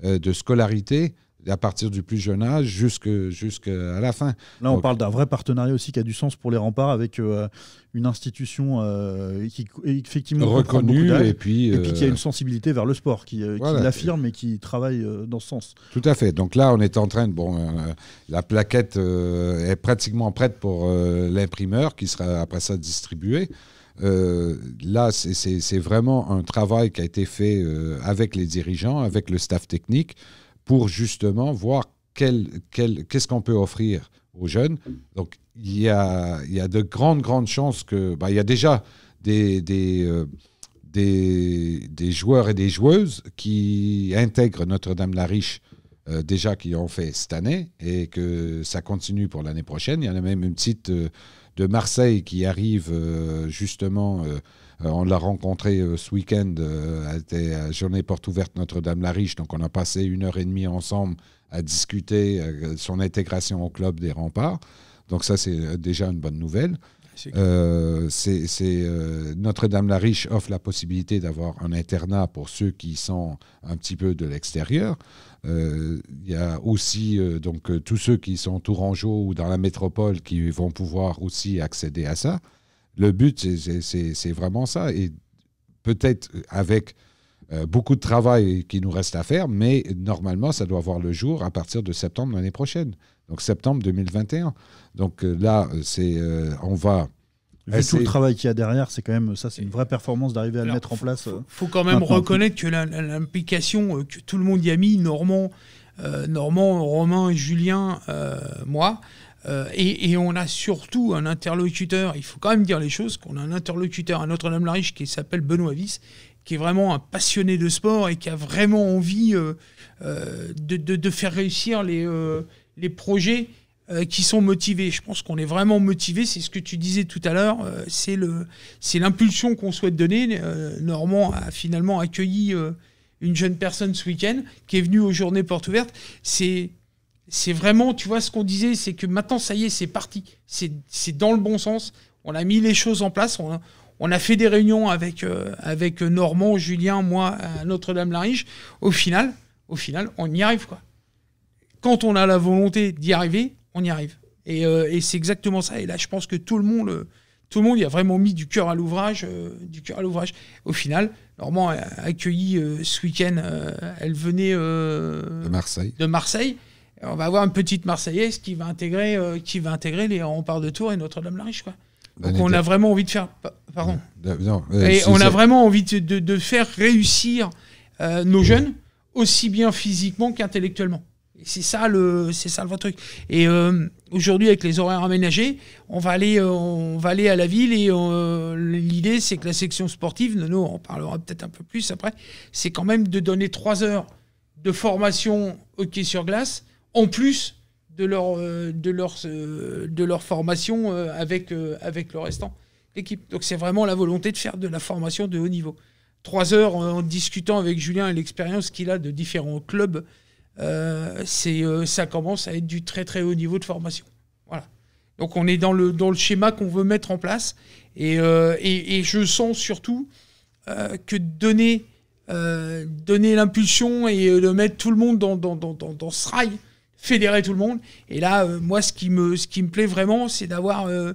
euh, de scolarité à partir du plus jeune âge jusqu'à la fin. Là, on parle d'un vrai partenariat aussi qui a du sens pour les remparts avec euh, une institution euh, qui effectivement reconnue et puis, qui a euh, une sensibilité vers le sport, qui, l'affirme et qui travaille dans ce sens. Tout à fait. Donc là, on est en train de bon, la plaquette est pratiquement prête pour l'imprimeur qui sera après ça distribué. là, c'est vraiment un travail qui a été fait avec les dirigeants, avec le staff technique, pour justement voir qu'est-ce qu'on peut offrir aux jeunes. Donc, il y a, il y a de grandes, grandes chances que... Bah, il y a déjà des, des, euh, des, joueurs et des joueuses qui intègrent Notre-Dame-la-Riche euh, déjà qui ont fait cette année et que ça continue pour l'année prochaine. Il y en a même une petite euh, de Marseille qui arrive justement euh, on l'a rencontré euh, ce week-end. elle euh, était à Journée Porte Ouverte Notre-Dame-la-Riche. Donc, on a passé une heure et demie ensemble à discuter son intégration au club des remparts. Donc, ça, c'est déjà une bonne nouvelle. Notre-Dame-la-Riche offre la possibilité d'avoir un internat pour ceux qui sont un petit peu de l'extérieur. Il y a aussi donc tous ceux qui sont Tourangeau ou dans la métropole qui vont pouvoir aussi accéder à ça. Le but, c'est vraiment ça. Et peut-être avec euh, beaucoup de travail qui nous reste à faire, mais normalement, ça doit avoir le jour à partir de septembre l'année prochaine. Donc septembre 2021. Donc euh, là, c'est euh, on va. Vu tout le travail qu'il y a derrière, c'est quand même ça, c'est une vraie performance d'arriver à le mettre en place. Il faut quand même reconnaître que l'implication que tout le monde y a mis, Normand, Normand, Romain, Julien, moi, euh, et, on a surtout un interlocuteur, il faut quand même dire les choses, qu'on a un interlocuteur à Notre-Dame-la-Riche qui s'appelle Benoît Viss, qui est vraiment un passionné de sport et qui a vraiment envie euh, euh, de, faire réussir les, les projets qui sont motivés. Je pense qu'on est vraiment motivé, c'est ce que tu disais tout à l'heure, c'est l'impulsion qu'on souhaite donner. Normand a finalement accueilli une jeune personne ce week-end qui est venue aux journées portes ouvertes. C'est c'est vraiment, tu vois, ce qu'on disait, c'est que maintenant, ça y est, c'est parti. C'est dans le bon sens. On a mis les choses en place. On a, fait des réunions avec, euh, avec Normand, Julien, moi, Notre-Dame-la-Riche. Au final, au final, on y arrive, quoi. Quand on a la volonté d'y arriver, on y arrive. Et, euh, c'est exactement ça. Et là, je pense que tout le monde, tout le monde y a vraiment mis du cœur à l'ouvrage, euh, du cœur à l'ouvrage. Au final, Normand a accueilli ce week-end. elle venait de Marseille. De Marseille on va avoir une petite Marseillaise qui va intégrer, euh, qui va intégrer les remparts de Tours et Notre-Dame-la-Riche. Quoi. Bah, Donc on a vraiment envie de faire. Pardon. Bah, bah, et on a vraiment envie de, faire réussir euh, nos jeunes, aussi bien physiquement qu'intellectuellement. c'est ça le, c'est ça le vrai truc. Et euh, aujourd'hui, avec les horaires aménagés, on va aller, on va aller à la ville et l'idée, c'est que la section sportive, nous, on parlera peut-être un peu plus après, c'est quand même de donner trois heures de formation hockey sur glace en plus de leur, euh, de leur, euh, de leur formation euh, avec, avec le restant l'équipe. Donc c'est vraiment la volonté de faire de la formation de haut niveau. Trois heures en discutant avec Julien et l'expérience qu'il a de différents clubs, ça commence à être du très très haut niveau de formation. Voilà. Donc on est dans le, dans le schéma qu'on veut mettre en place. Et, je sens surtout que donner, donner l'impulsion et le mettre tout le monde dans, dans ce rail, fédérer tout le monde. Et là, euh, moi, ce qui, me, ce qui me plaît vraiment, c'est d'avoir euh,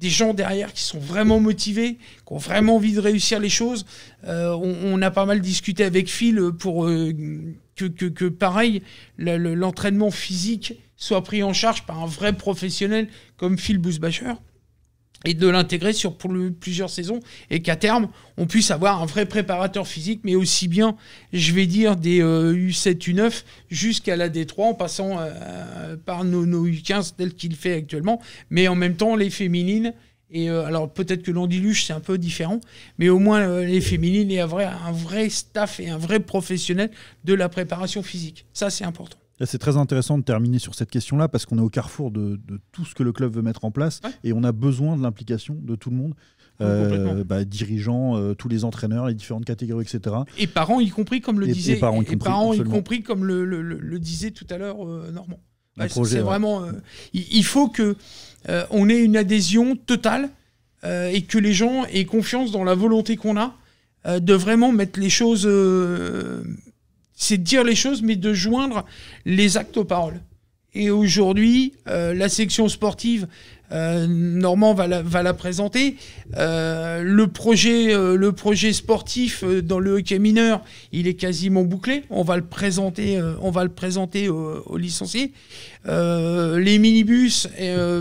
des gens derrière qui sont vraiment motivés, qui ont vraiment envie de réussir les choses. Euh, on, a pas mal discuté avec Phil pour que, pareil, l'entraînement physique soit pris en charge par un vrai professionnel comme Phil Bousbacher et de l'intégrer sur plusieurs saisons et qu'à terme, on puisse avoir un vrai préparateur physique, mais aussi bien, je vais dire, des U7, euh, U9 jusqu'à la D3 en passant euh, par nos, U15 tel qu'il fait actuellement, mais en même temps les féminines. Et euh, alors peut-être que l'ondiluche, c'est un peu différent, mais au moins les féminines et un vrai, un vrai staff et un vrai professionnel de la préparation physique. Ça c'est important. C'est très intéressant de terminer sur cette question-là parce qu'on est au carrefour de, tout ce que le club veut mettre en place et on a besoin de l'implication de tout le monde. Euh, bah, dirigeants, euh, tous les entraîneurs, les différentes catégories, etc. Et parents y compris, comme le disait, y, compris, comme le, disait tout à l'heure euh, Normand. c'est vraiment, il, faut que on ait une adhésion totale et que les gens aient confiance dans la volonté qu'on a de vraiment mettre les choses c'est dire les choses, mais de joindre les actes aux paroles. Et aujourd'hui, euh, la section sportive, euh, Normand va la, va la présenter. Euh, le, projet, le projet sportif dans le hockey mineur, il est quasiment bouclé. On va le présenter, on va le présenter aux, licenciés. les minibus,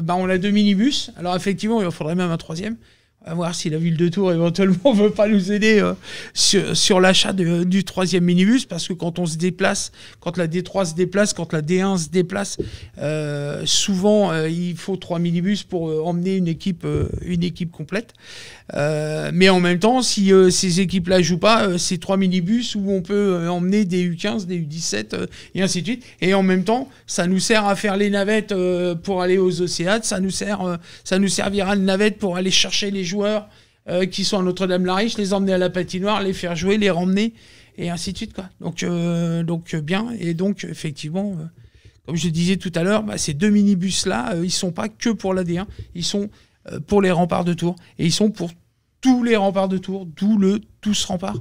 bah on a deux minibus. Alors effectivement, il faudrait même un troisième. À voir si la ville de Tours éventuellement [LAUGHS] veut pas nous aider euh, sur, sur l'achat du troisième minibus, parce que quand on se déplace, quand la D3 se déplace, quand la D1 se déplace, euh, souvent euh, il faut trois minibus pour emmener une équipe, une équipe complète. mais en même temps, si ces équipes-là jouent pas, c'est trois minibus où on peut emmener des U15, des U17 et ainsi de suite. Et en même temps, ça nous sert à faire les navettes pour aller aux Océades, ça nous sert, ça nous servira de navette pour aller chercher les joueurs euh, qui sont à Notre-Dame-la-Riche, les emmener à la patinoire, les faire jouer, les ramener, et ainsi de suite. Quoi. Donc, euh, donc euh, bien. Et donc, effectivement, comme je disais tout à l'heure, bah, ces deux minibus-là, ils ne sont pas que pour l'AD1, ils sont pour les remparts de tour, et ils sont pour tous les remparts de tour, d'où le tout ce rempart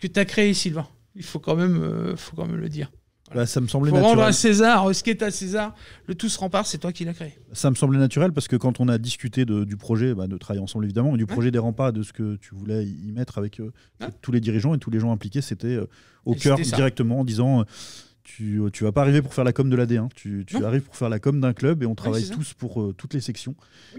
que tu as créé, Sylvain. Il faut quand même, faut quand même le dire. Bah, ça me semblait naturel. rendre César euh, ce qui est à César. Le tout se rempart, c'est toi qui l'as créé. Ça me semblait naturel parce que quand on a discuté du projet, bah, de travailler ensemble évidemment, du projet des remparts, de ce que tu voulais y mettre avec euh, tous les dirigeants et tous les gens impliqués, c'était euh, au cœur directement en disant tu, tu vas pas arriver pour faire la com de lad 1 hein. Tu, arrives pour faire la com d'un club et on travaille tous pour euh, toutes les sections.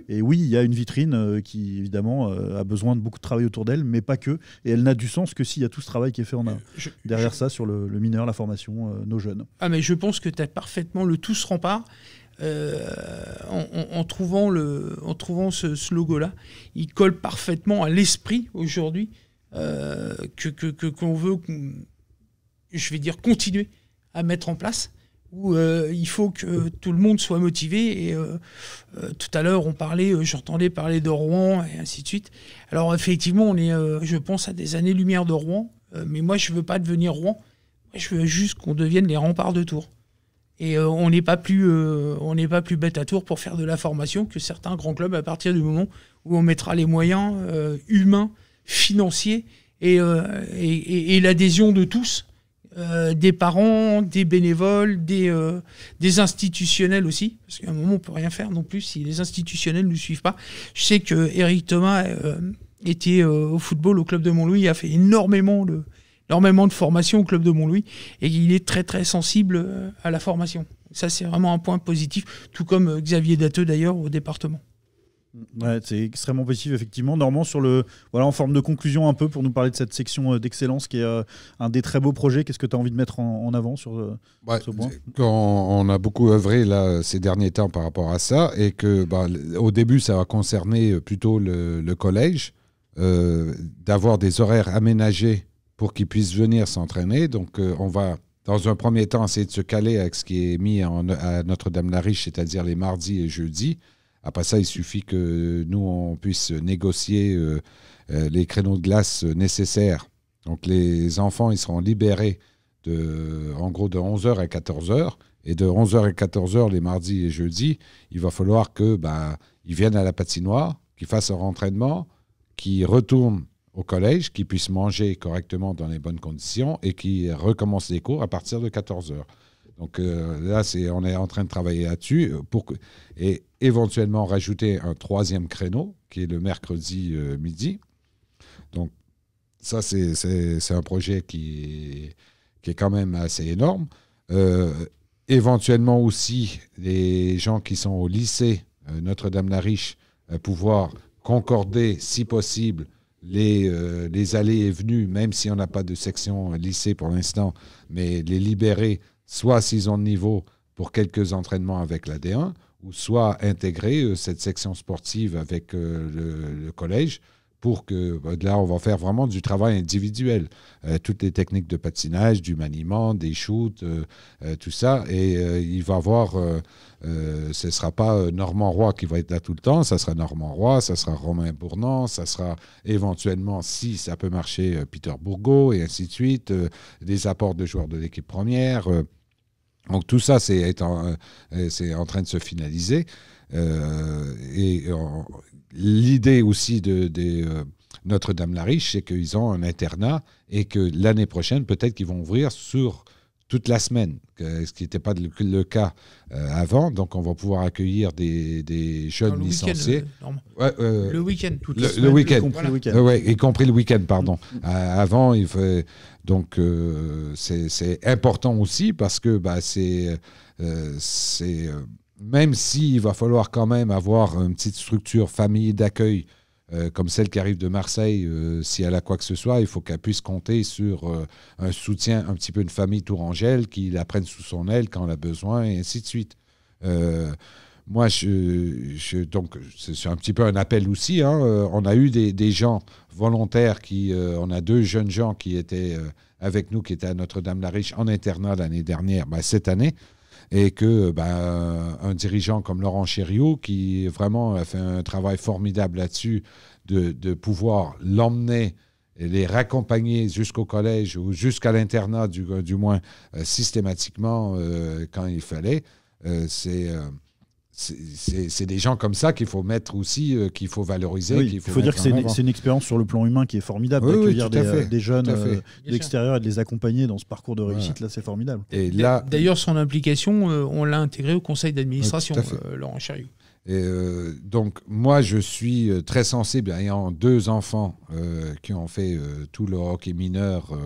Et oui, il y a une vitrine euh, qui, évidemment, euh, a besoin de beaucoup de travail autour d'elle, mais pas que. Et elle n'a du sens que s'il y a tout ce travail qui est fait en un, derrière ça sur le, mineur, la formation, nos jeunes. Ah, mais je pense que tu as parfaitement le tout se rempart. en, trouvant, le, en trouvant ce, logo-là. Il colle parfaitement à l'esprit aujourd'hui que qu'on veut, je vais dire, continuer à mettre en place où euh, il faut que tout le monde soit motivé. Et euh, euh, tout à l'heure, on parlait, j'entendais parler de Rouen et ainsi de suite. Alors effectivement, on est, je pense, à des années-lumière de Rouen. mais moi, je veux pas devenir Rouen. je veux juste qu'on devienne les remparts de Tours. Et on n'est pas plus, on n'est pas plus bête à Tours pour faire de la formation que certains grands clubs à partir du moment où on mettra les moyens humains, financiers et, et, et l'adhésion de tous euh, des parents, des bénévoles, des, euh, des institutionnels aussi, parce qu'à un moment on peut rien faire non plus si les institutionnels ne nous suivent pas. Je sais que Eric Thomas euh, était au football au club de Montlouis, il a fait énormément énormément de formation au club de Montlouis et il est très très sensible à la formation. Ça c'est vraiment un point positif, tout comme Xavier Dateux d'ailleurs au département c'est extrêmement positif, effectivement. Normand, sur le, voilà, en forme de conclusion un peu pour nous parler de cette section euh, d'excellence qui est euh, un des très beaux projets, qu'est-ce que tu as envie de mettre en, avant euh, bah, sur, ce point on a beaucoup œuvré ces derniers temps par rapport à ça, et que bah, au début, ça va concerner plutôt le, collège, d'avoir des horaires aménagés pour qu'ils puissent venir s'entraîner. Donc, on va dans un premier temps, essayer de se caler avec ce qui est mis à Notre-Dame-la-Riche, c'est-à-dire les mardis et jeudis. Après ça, il suffit que nous, on puisse négocier euh, euh, les créneaux de glace nécessaires. Donc les enfants, ils seront libérés de, en gros de 11h à 14h. Et de 11h à 14h les mardis et jeudis, il va falloir que bah, ils viennent à la patinoire, qu'ils fassent leur entraînement, qu'ils retournent au collège, qu'ils puissent manger correctement dans les bonnes conditions et qu'ils recommencent les cours à partir de 14h. Donc euh, là, c'est, on est en train de travailler là-dessus. Pour que, et éventuellement rajouter un troisième créneau, qui est le mercredi euh, midi. Donc, ça, c'est un projet qui, qui est quand même assez énorme. Euh, éventuellement aussi, les gens qui sont au lycée euh, Notre-Dame-la-Riche, pouvoir concorder, si possible, les, les, allées et venues, même si on n'a pas de section lycée pour l'instant, mais les libérer, soit s'ils ont le niveau pour quelques entraînements avec l'AD1, soit intégrer euh, cette section sportive avec euh, le, collège pour que bah, là, on va faire vraiment du travail individuel. Euh, toutes les techniques de patinage, du maniement, des shoots, tout ça. Et il va avoir, ce ne sera pas Normand Roy qui va être là tout le temps, ça sera Normand Roy, ça sera Romain Bournon, ça sera éventuellement, si ça peut marcher, Peter Bourgault, et ainsi de suite, des apports de joueurs de l'équipe première. Donc tout ça, euh, c'est en, train de se finaliser. Euh, et euh, l'idée aussi de, Notre-Dame-la-Riche, c'est qu'ils ont un internat et que l'année prochaine, peut-être qu'ils vont ouvrir sur toute la semaine, ce qui n'était pas le, cas euh, avant. Donc, on va pouvoir accueillir des, jeunes licenciés. le week-end, toute euh, le, le week-end, y compris le week-end, pardon. Euh, avant, il donc c'est important aussi parce que bah, c'est même s'il va falloir quand même avoir une petite structure famille d'accueil euh, comme celle qui arrive de Marseille, euh, si elle a quoi que ce soit, il faut qu'elle puisse compter sur euh, un soutien, un petit peu une famille tourangelle qui la prenne sous son aile quand elle a besoin, et ainsi de suite. moi, je, donc, c'est un petit peu un appel aussi. Hein. on a eu des, gens volontaires qui. on a deux jeunes gens qui étaient avec nous, qui étaient à Notre-Dame-la-Riche en internat l'année dernière, ben, cette année et que ben, un dirigeant comme Laurent Chériot, qui vraiment a fait un travail formidable là-dessus, de, pouvoir l'emmener et les raccompagner jusqu'au collège ou jusqu'à l'internat, du, du, moins euh, systématiquement euh, quand il fallait, euh, c'est c'est des gens comme ça qu'il faut mettre aussi, euh, qu'il faut valoriser. il faut, dire que c'est une, expérience sur le plan humain qui est formidable. d'accueillir euh, des, jeunes euh, de l'extérieur et de les accompagner dans ce parcours de réussite, là, c'est formidable. Et D'ailleurs, son implication, on l'a intégré au conseil d'administration, Laurent Chariot. Et donc, moi, je suis très sensible, ayant deux enfants qui ont fait tout le hockey mineur,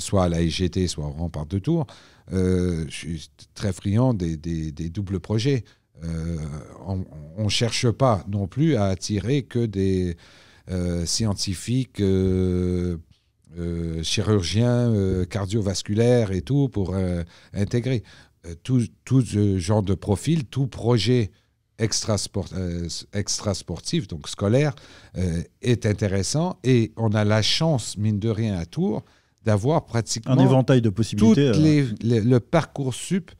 soit à la IGT, soit au rempart de Tours. je suis très friand des, des doubles projets. Euh, on ne cherche pas non plus à attirer que des euh, scientifiques euh, chirurgiens cardiovasculaires et tout pour intégrer tout, ce genre de profil, tout projet extrasport, extrasportif, donc scolaire, est intéressant et on a la chance, mine de rien, à Tours, d'avoir pratiquement un éventail de possibilités. le parcours sup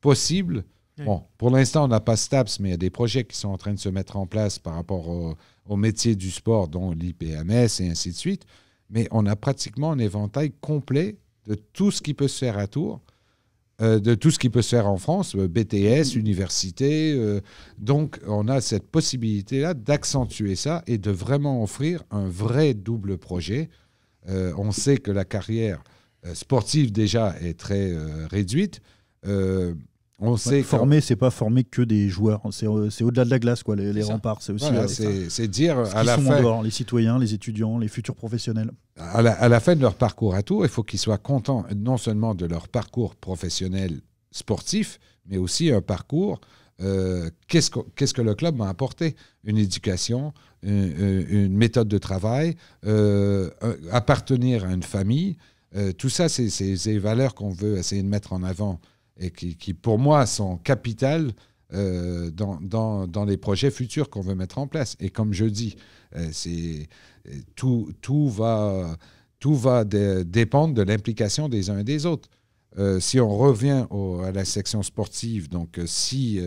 possible Bon, pour l'instant, on n'a pas STAPS, mais il y a des projets qui sont en train de se mettre en place par rapport au, au métier du sport, dont l'IPMS et ainsi de suite. Mais on a pratiquement un éventail complet de tout ce qui peut se faire à Tours, euh, de tout ce qui peut se faire en France, euh, BTS, mm. université. Euh. donc, on a cette possibilité-là d'accentuer ça et de vraiment offrir un vrai double projet. on sait que la carrière sportive déjà est très réduite. On sait former, c'est pas former que des joueurs. C'est euh, au-delà de la glace, quoi. Les, remparts, c'est aussi. Euh, c'est dire à la fin. les citoyens, les étudiants, les futurs professionnels. À la, fin de leur parcours à tour, il faut qu'ils soient contents non seulement de leur parcours professionnel sportif, mais aussi un parcours. Euh, qu'est-ce que le club m'a apporté Une éducation, une, méthode de travail, appartenir à une famille. tout ça, c'est des valeurs qu'on veut essayer de mettre en avant et qui, pour moi sont capitales euh, dans, dans, dans, les projets futurs qu'on veut mettre en place. Et comme je dis, euh, c'est euh, tout, tout va, tout va dépendre de l'implication des uns et des autres. si on revient à la section sportive, donc si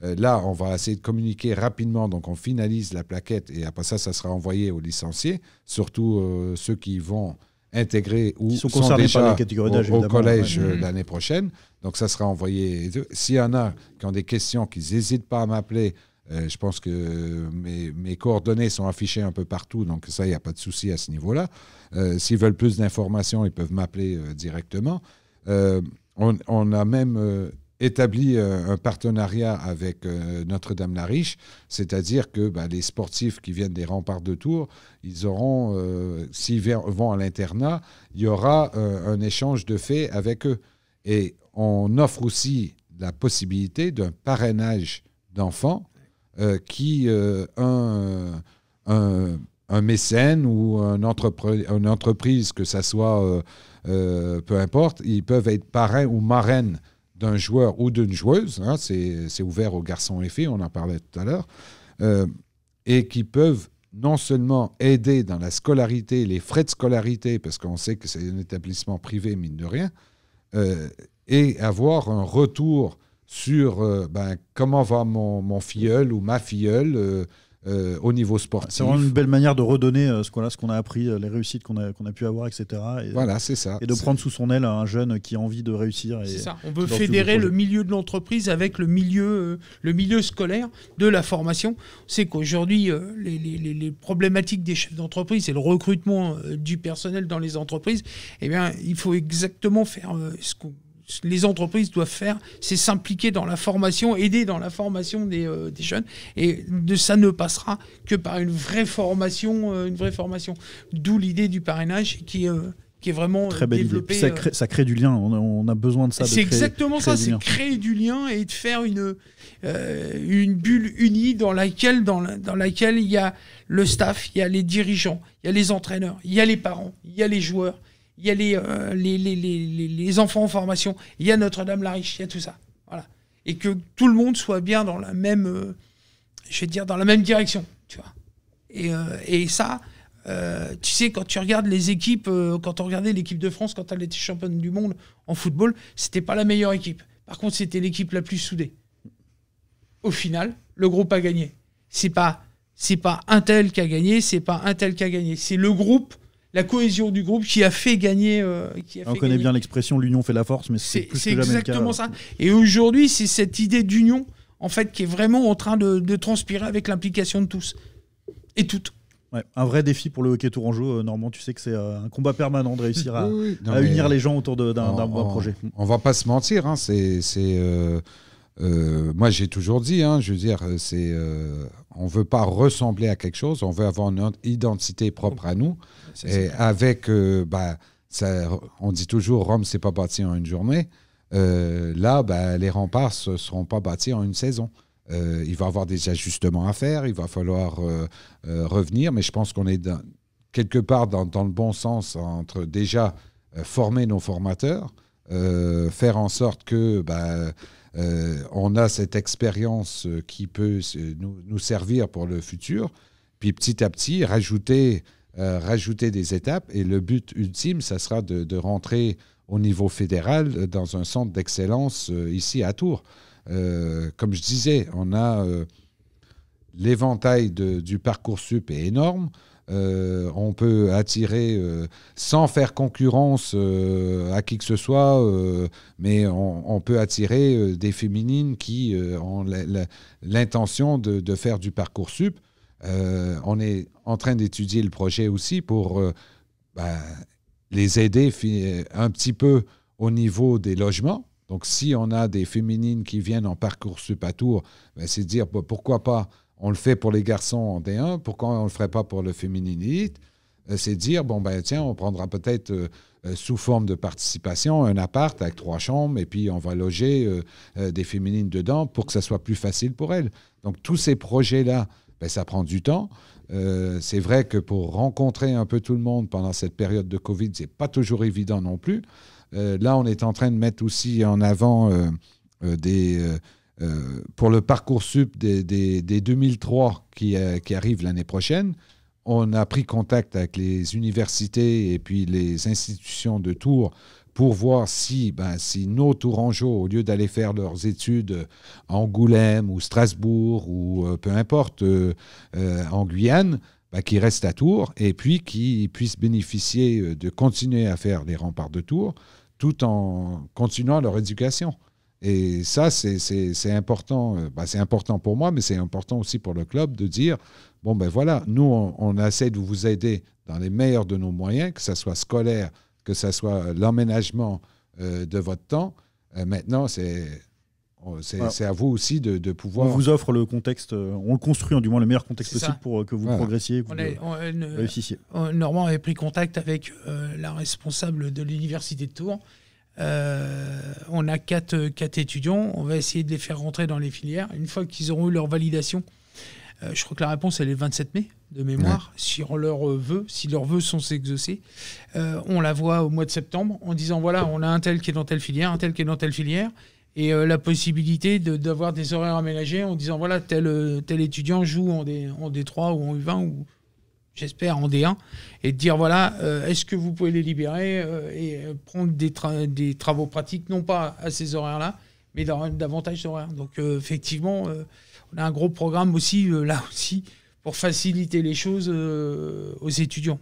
là, on va essayer de communiquer rapidement, donc on finalise la plaquette et après ça, ça sera envoyé aux licenciés, surtout ceux qui vont intégrés ou sont, déjà au, collège euh, l'année prochaine. Donc ça sera envoyé. S'il y en a qui ont des questions, qui n'hésitent pas à m'appeler, euh, je pense que mes, coordonnées sont affichées un peu partout, donc ça, il n'y a pas de souci à ce niveau-là. Euh, s'ils veulent plus d'informations, ils peuvent m'appeler directement. On, on, a même établi euh, un partenariat avec euh, Notre-Dame-la-Riche, c'est-à-dire que bah, les sportifs qui viennent des remparts de Tours, ils auront, euh, s'ils vont à l'internat, il y aura un échange de faits avec eux. Et on offre aussi la possibilité d'un parrainage d'enfants qui, un, un, mécène ou une entreprise, que ça soit, peu importe, ils peuvent être parrains ou marraines d'un joueur ou d'une joueuse, hein, c'est ouvert aux garçons et filles, on en parlait tout à l'heure, euh, et qui peuvent non seulement aider dans la scolarité, les frais de scolarité, parce qu'on sait que c'est un établissement privé, mine de rien, euh, et avoir un retour sur euh, ben, comment va mon, mon, filleul ou ma filleule, euh, au niveau sportif. C'est vraiment une belle manière de redonner euh, ce qu'on a, appris, euh, les réussites qu'on a, pu avoir, etc. Et, voilà, c'est ça. Et de prendre sous son aile un jeune qui a envie de réussir. C'est ça. On veut fédérer le milieu de l'entreprise avec le milieu, le milieu scolaire de la formation. C'est qu'aujourd'hui, les, problématiques des chefs d'entreprise et le recrutement du personnel dans les entreprises, eh bien, il faut exactement faire ce qu'on les entreprises doivent faire, c'est s'impliquer dans la formation, aider dans la formation des, euh, jeunes. Et ça ne passera que par une vraie formation, euh, une vraie formation. D'où l'idée du parrainage qui euh, est vraiment très développée. Ça, crée, du lien. On a, besoin de ça. C'est exactement ça. C'est créer du lien et de faire une une bulle unie dans laquelle dans, dans laquelle il y a le staff, il y a les dirigeants, il y a les entraîneurs, il y a les parents, il y a les joueurs il y a euh, les, les, les, les, les, enfants en formation, il y a Notre-Dame-la-Riche, il y a tout ça. Voilà. Et que tout le monde soit bien dans la même, euh, je vais dire, dans la même direction, tu vois. Et, euh, et ça, tu sais, quand tu regardes les équipes, quand on regardait l'équipe de France, quand elle était championne du monde en football, c'était pas la meilleure équipe. Par contre, c'était l'équipe la plus soudée. Au final, le groupe a gagné. C'est pas, c'est pas un tel qui a gagné, c'est pas un tel qui a gagné. C'est le groupe la cohésion du groupe qui a fait gagner. Euh, qui On connaît bien l'expression l'union fait la force, mais c'est exactement ça. Et aujourd'hui, c'est cette idée d'union en fait qui est vraiment en train de, transpirer avec l'implication de tous et toutes. Ouais, un vrai défi pour le hockey tourangeau, euh, Normand. Tu sais que c'est euh, un combat permanent de réussir à, unir les gens autour d'un projet. On va pas se mentir, hein. c'est. moi, j'ai toujours dit, hein, je veux dire, c'est, on veut pas ressembler à quelque chose, on veut avoir une identité propre à nous. Et avec, euh, bah, on dit toujours, Rome, s'est pas bâti en une journée. Euh, là, bah, les remparts ne seront pas bâtis en une saison. Euh, il va y avoir des ajustements à faire, il va falloir revenir, mais je pense qu'on est quelque part dans, le bon sens entre déjà former nos formateurs, faire en sorte que bah, on a cette expérience qui peut nous, nous, servir pour le futur, puis petit à petit rajouter euh, rajouter des étapes et le but ultime, ça sera de, rentrer au niveau fédéral euh, dans un centre d'excellence euh, ici à Tours. comme je disais, on a l'éventail du parcours sup est énorme. on peut attirer sans faire concurrence à qui que ce soit, mais on, peut attirer des féminines qui ont l'intention de, de, faire du parcours sup. Euh, on est en train d'étudier le projet aussi pour euh, ben, les aider euh, un petit peu au niveau des logements. Donc, si on a des féminines qui viennent en parcours sup à tour, ben, c'est dire pourquoi pas on le fait pour les garçons en D1, pourquoi on ne le ferait pas pour le fémininite C'est dire, bon, ben tiens, on prendra peut-être sous forme de participation un appart avec trois chambres et puis on va loger des féminines dedans pour que ça soit plus facile pour elles. Donc, tous ces projets-là, ben, ça prend du temps. Euh, c'est vrai que pour rencontrer un peu tout le monde pendant cette période de Covid, c'est pas toujours évident non plus. Euh, là, on est en train de mettre aussi en avant euh, des, pour le parcours sup des, des, des 2003 qui, qui arrive l'année prochaine. On a pris contact avec les universités et puis les institutions de Tours pour voir si, ben, si nos Tourangeaux, au lieu d'aller faire leurs études à euh, Angoulême ou Strasbourg ou euh, peu importe euh, en Guyane, qu'ils ben, qui restent à Tours et puis qui puissent bénéficier de continuer à faire les remparts de Tours tout en continuant leur éducation. Et ça, c'est important. Ben, c'est important pour moi, mais c'est important aussi pour le club de dire, bon ben voilà, nous, on, on essaie de vous aider dans les meilleurs de nos moyens, que ce soit scolaire, que ce soit l'emménagement euh, de votre temps. Euh, maintenant, c'est c'est à vous aussi de, pouvoir. On vous offre le contexte, euh, on le construit, hein, du moins le meilleur contexte possible pour que vous progressiez, vous réussissiez. Normand avait pris contact avec la responsable de l'université de Tours. on a quatre, quatre, étudiants, on va essayer de les faire rentrer dans les filières. Une fois qu'ils auront eu leur validation, je crois que la réponse elle est le 27 mai de mémoire, si on leur euh, veut, si leurs vœux sont exaucés. Euh, on la voit au mois de septembre en disant voilà, on a un tel qui est dans telle filière, un tel qui est dans telle filière, et euh, la possibilité d'avoir des horaires aménagés en disant voilà, tel, tel étudiant joue en, D, en 3 ou en U20 ou j'espère en D1, et de dire voilà, est-ce que vous pouvez les libérer et prendre des, des travaux pratiques, non pas à ces horaires-là, mais dans, davantage d'horaires. Donc effectivement, on a un gros programme aussi, là aussi pour faciliter les choses euh, aux étudiants.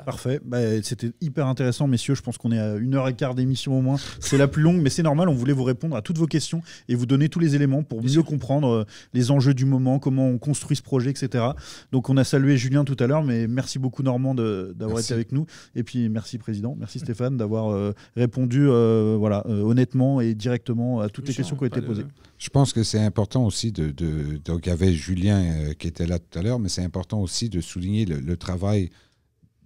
Parfait. Bah, c'était hyper intéressant, messieurs. Je pense qu'on est à une heure et quart d'émission au moins. C'est la plus longue, mais c'est normal. On voulait vous répondre à toutes vos questions et vous donner tous les éléments pour mieux comprendre euh, les enjeux du moment, comment on construit ce projet, etc. Donc, on a salué Julien tout à l'heure, mais merci beaucoup, Normand, d'avoir été avec nous. Et puis, merci, Président. Merci, Stéphane, d'avoir euh, répondu euh, voilà, honnêtement et directement à toutes les questions qui ont été posées. Je pense que c'est important aussi de, Donc, il y avait Julien qui était là tout à l'heure, mais c'est important aussi de souligner le, le travail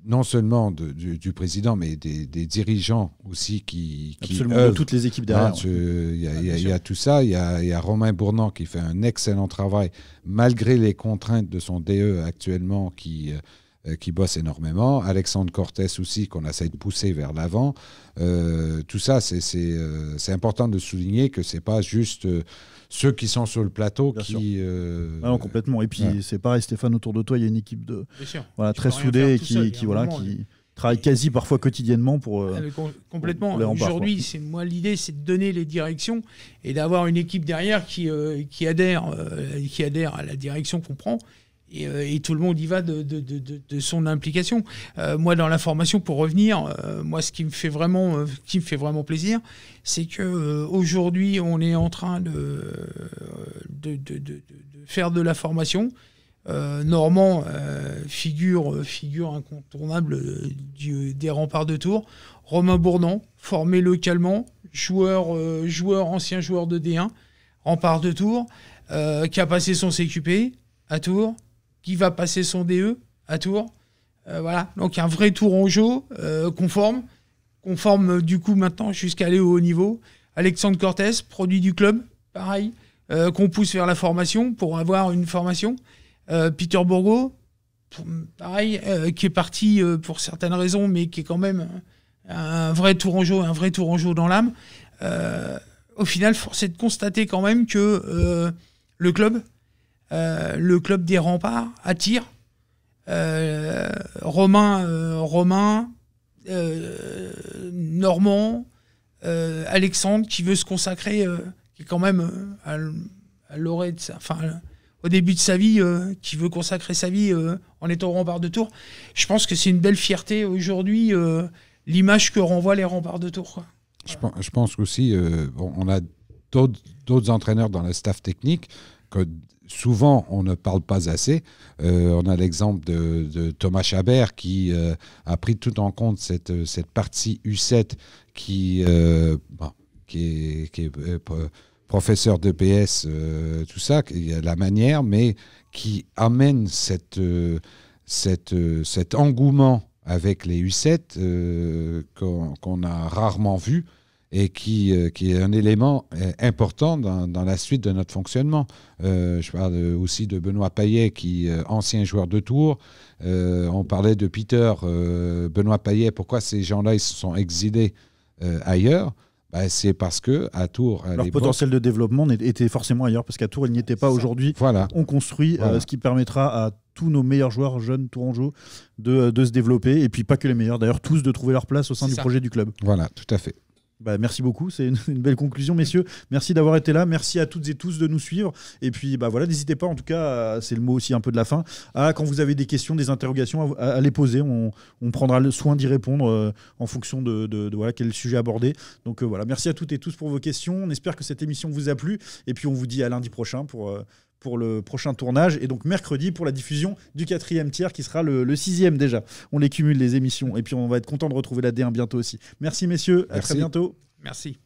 non seulement du, président, mais des, dirigeants aussi qui. Absolument, toutes les équipes derrière. Hein, il y, a ah, tout ça. Il y, a, Romain Bournan qui fait un excellent travail, malgré les contraintes de son DE actuellement qui. Euh, qui bosse énormément, Alexandre Cortès aussi, qu'on essaie de pousser vers l'avant. Euh, tout ça, euh, c'est important de souligner que c'est pas juste ceux qui sont sur le plateau qui. Euh, ah non, complètement. Et puis c'est pareil, Stéphane, autour de toi, il y a une équipe de voilà très soudée qui, voilà qui hein. travaille quasi parfois quotidiennement pour. Euh, ah, complètement. Aujourd'hui, c'est moi l'idée, c'est de donner les directions et d'avoir une équipe derrière qui euh, qui adhère qui adhère à la direction qu'on prend euh, et, tout le monde y va de, son implication. Euh, moi, dans la formation pour revenir, euh, moi, ce qui me fait vraiment, qui me fait vraiment plaisir, c'est que aujourd'hui, on est en train de, faire de la formation. Normand, figure, figure incontournable des remparts de Tours. Romain Bourdon formé localement, joueur, joueur ancien joueur de D1, rempart de Tours, qui a passé son CQP à Tours qui va passer son DE à Tours. Euh, voilà, donc un vrai tour en jeu, conforme, euh, conforme euh, du coup maintenant jusqu'à aller au haut niveau. Alexandre Cortès, produit du club, pareil, qu'on pousse vers la formation pour avoir une formation. Peter Borgo, pareil, qui est parti pour certaines raisons, mais qui est quand même un vrai tour en un vrai tour en jeu dans l'âme. au final, force est de constater quand même que le club euh, le club des remparts attire euh, Romain, euh, Romain Normand, Alexandre qui veut se consacrer, qui est quand même à, l'orée de sa, enfin, au début de sa vie, qui veut consacrer sa vie en étant au rempart de Tours. Je pense que c'est une belle fierté aujourd'hui, l'image que renvoient les remparts de Tours. Je, pense, je aussi, on a d'autres entraîneurs dans la staff technique que souvent on ne parle pas assez. Euh, on a l'exemple de, Thomas Chabert qui euh, a pris tout en compte cette, euh, partie U7 qui, est, qui de professeur d'EPS, tout ça, a la manière, mais qui amène cet engouement avec les U7 qu'on a rarement vu et qui, euh, qui, est un élément euh, important dans, dans, la suite de notre fonctionnement. Euh, je parle aussi de Benoît Payet, qui ancien joueur de Tours. on parlait de Peter, Benoît Payet, pourquoi ces gens-là ils se sont exilés ailleurs bah, c'est parce que à Tours, les leur potentiel de développement était forcément ailleurs, parce qu'à Tours, il n'y était pas aujourd'hui. Voilà. On construit ce qui permettra à tous nos meilleurs joueurs jeunes tourangeaux de, de se développer, et puis pas que les meilleurs, d'ailleurs tous de trouver leur place au sein du projet du club. Voilà, tout à fait. Bah, merci beaucoup, c'est [LAUGHS] une, belle conclusion, messieurs. Merci d'avoir été là, merci à toutes et tous de nous suivre. Et puis bah voilà, n'hésitez pas, en tout cas, c'est le mot aussi un peu de la fin, quand vous avez des questions, des interrogations, à, les poser. On, prendra le soin d'y répondre euh, en fonction de, quel sujet aborder. Donc euh, voilà, merci à toutes et tous pour vos questions. On espère que cette émission vous a plu. Et puis on vous dit à lundi prochain pour. Euh, pour le prochain tournage et donc mercredi pour la diffusion du quatrième tiers qui sera le, sixième déjà. On les cumule les émissions et puis on va être content de retrouver la D1 bientôt aussi. Merci messieurs, à très bientôt. Merci.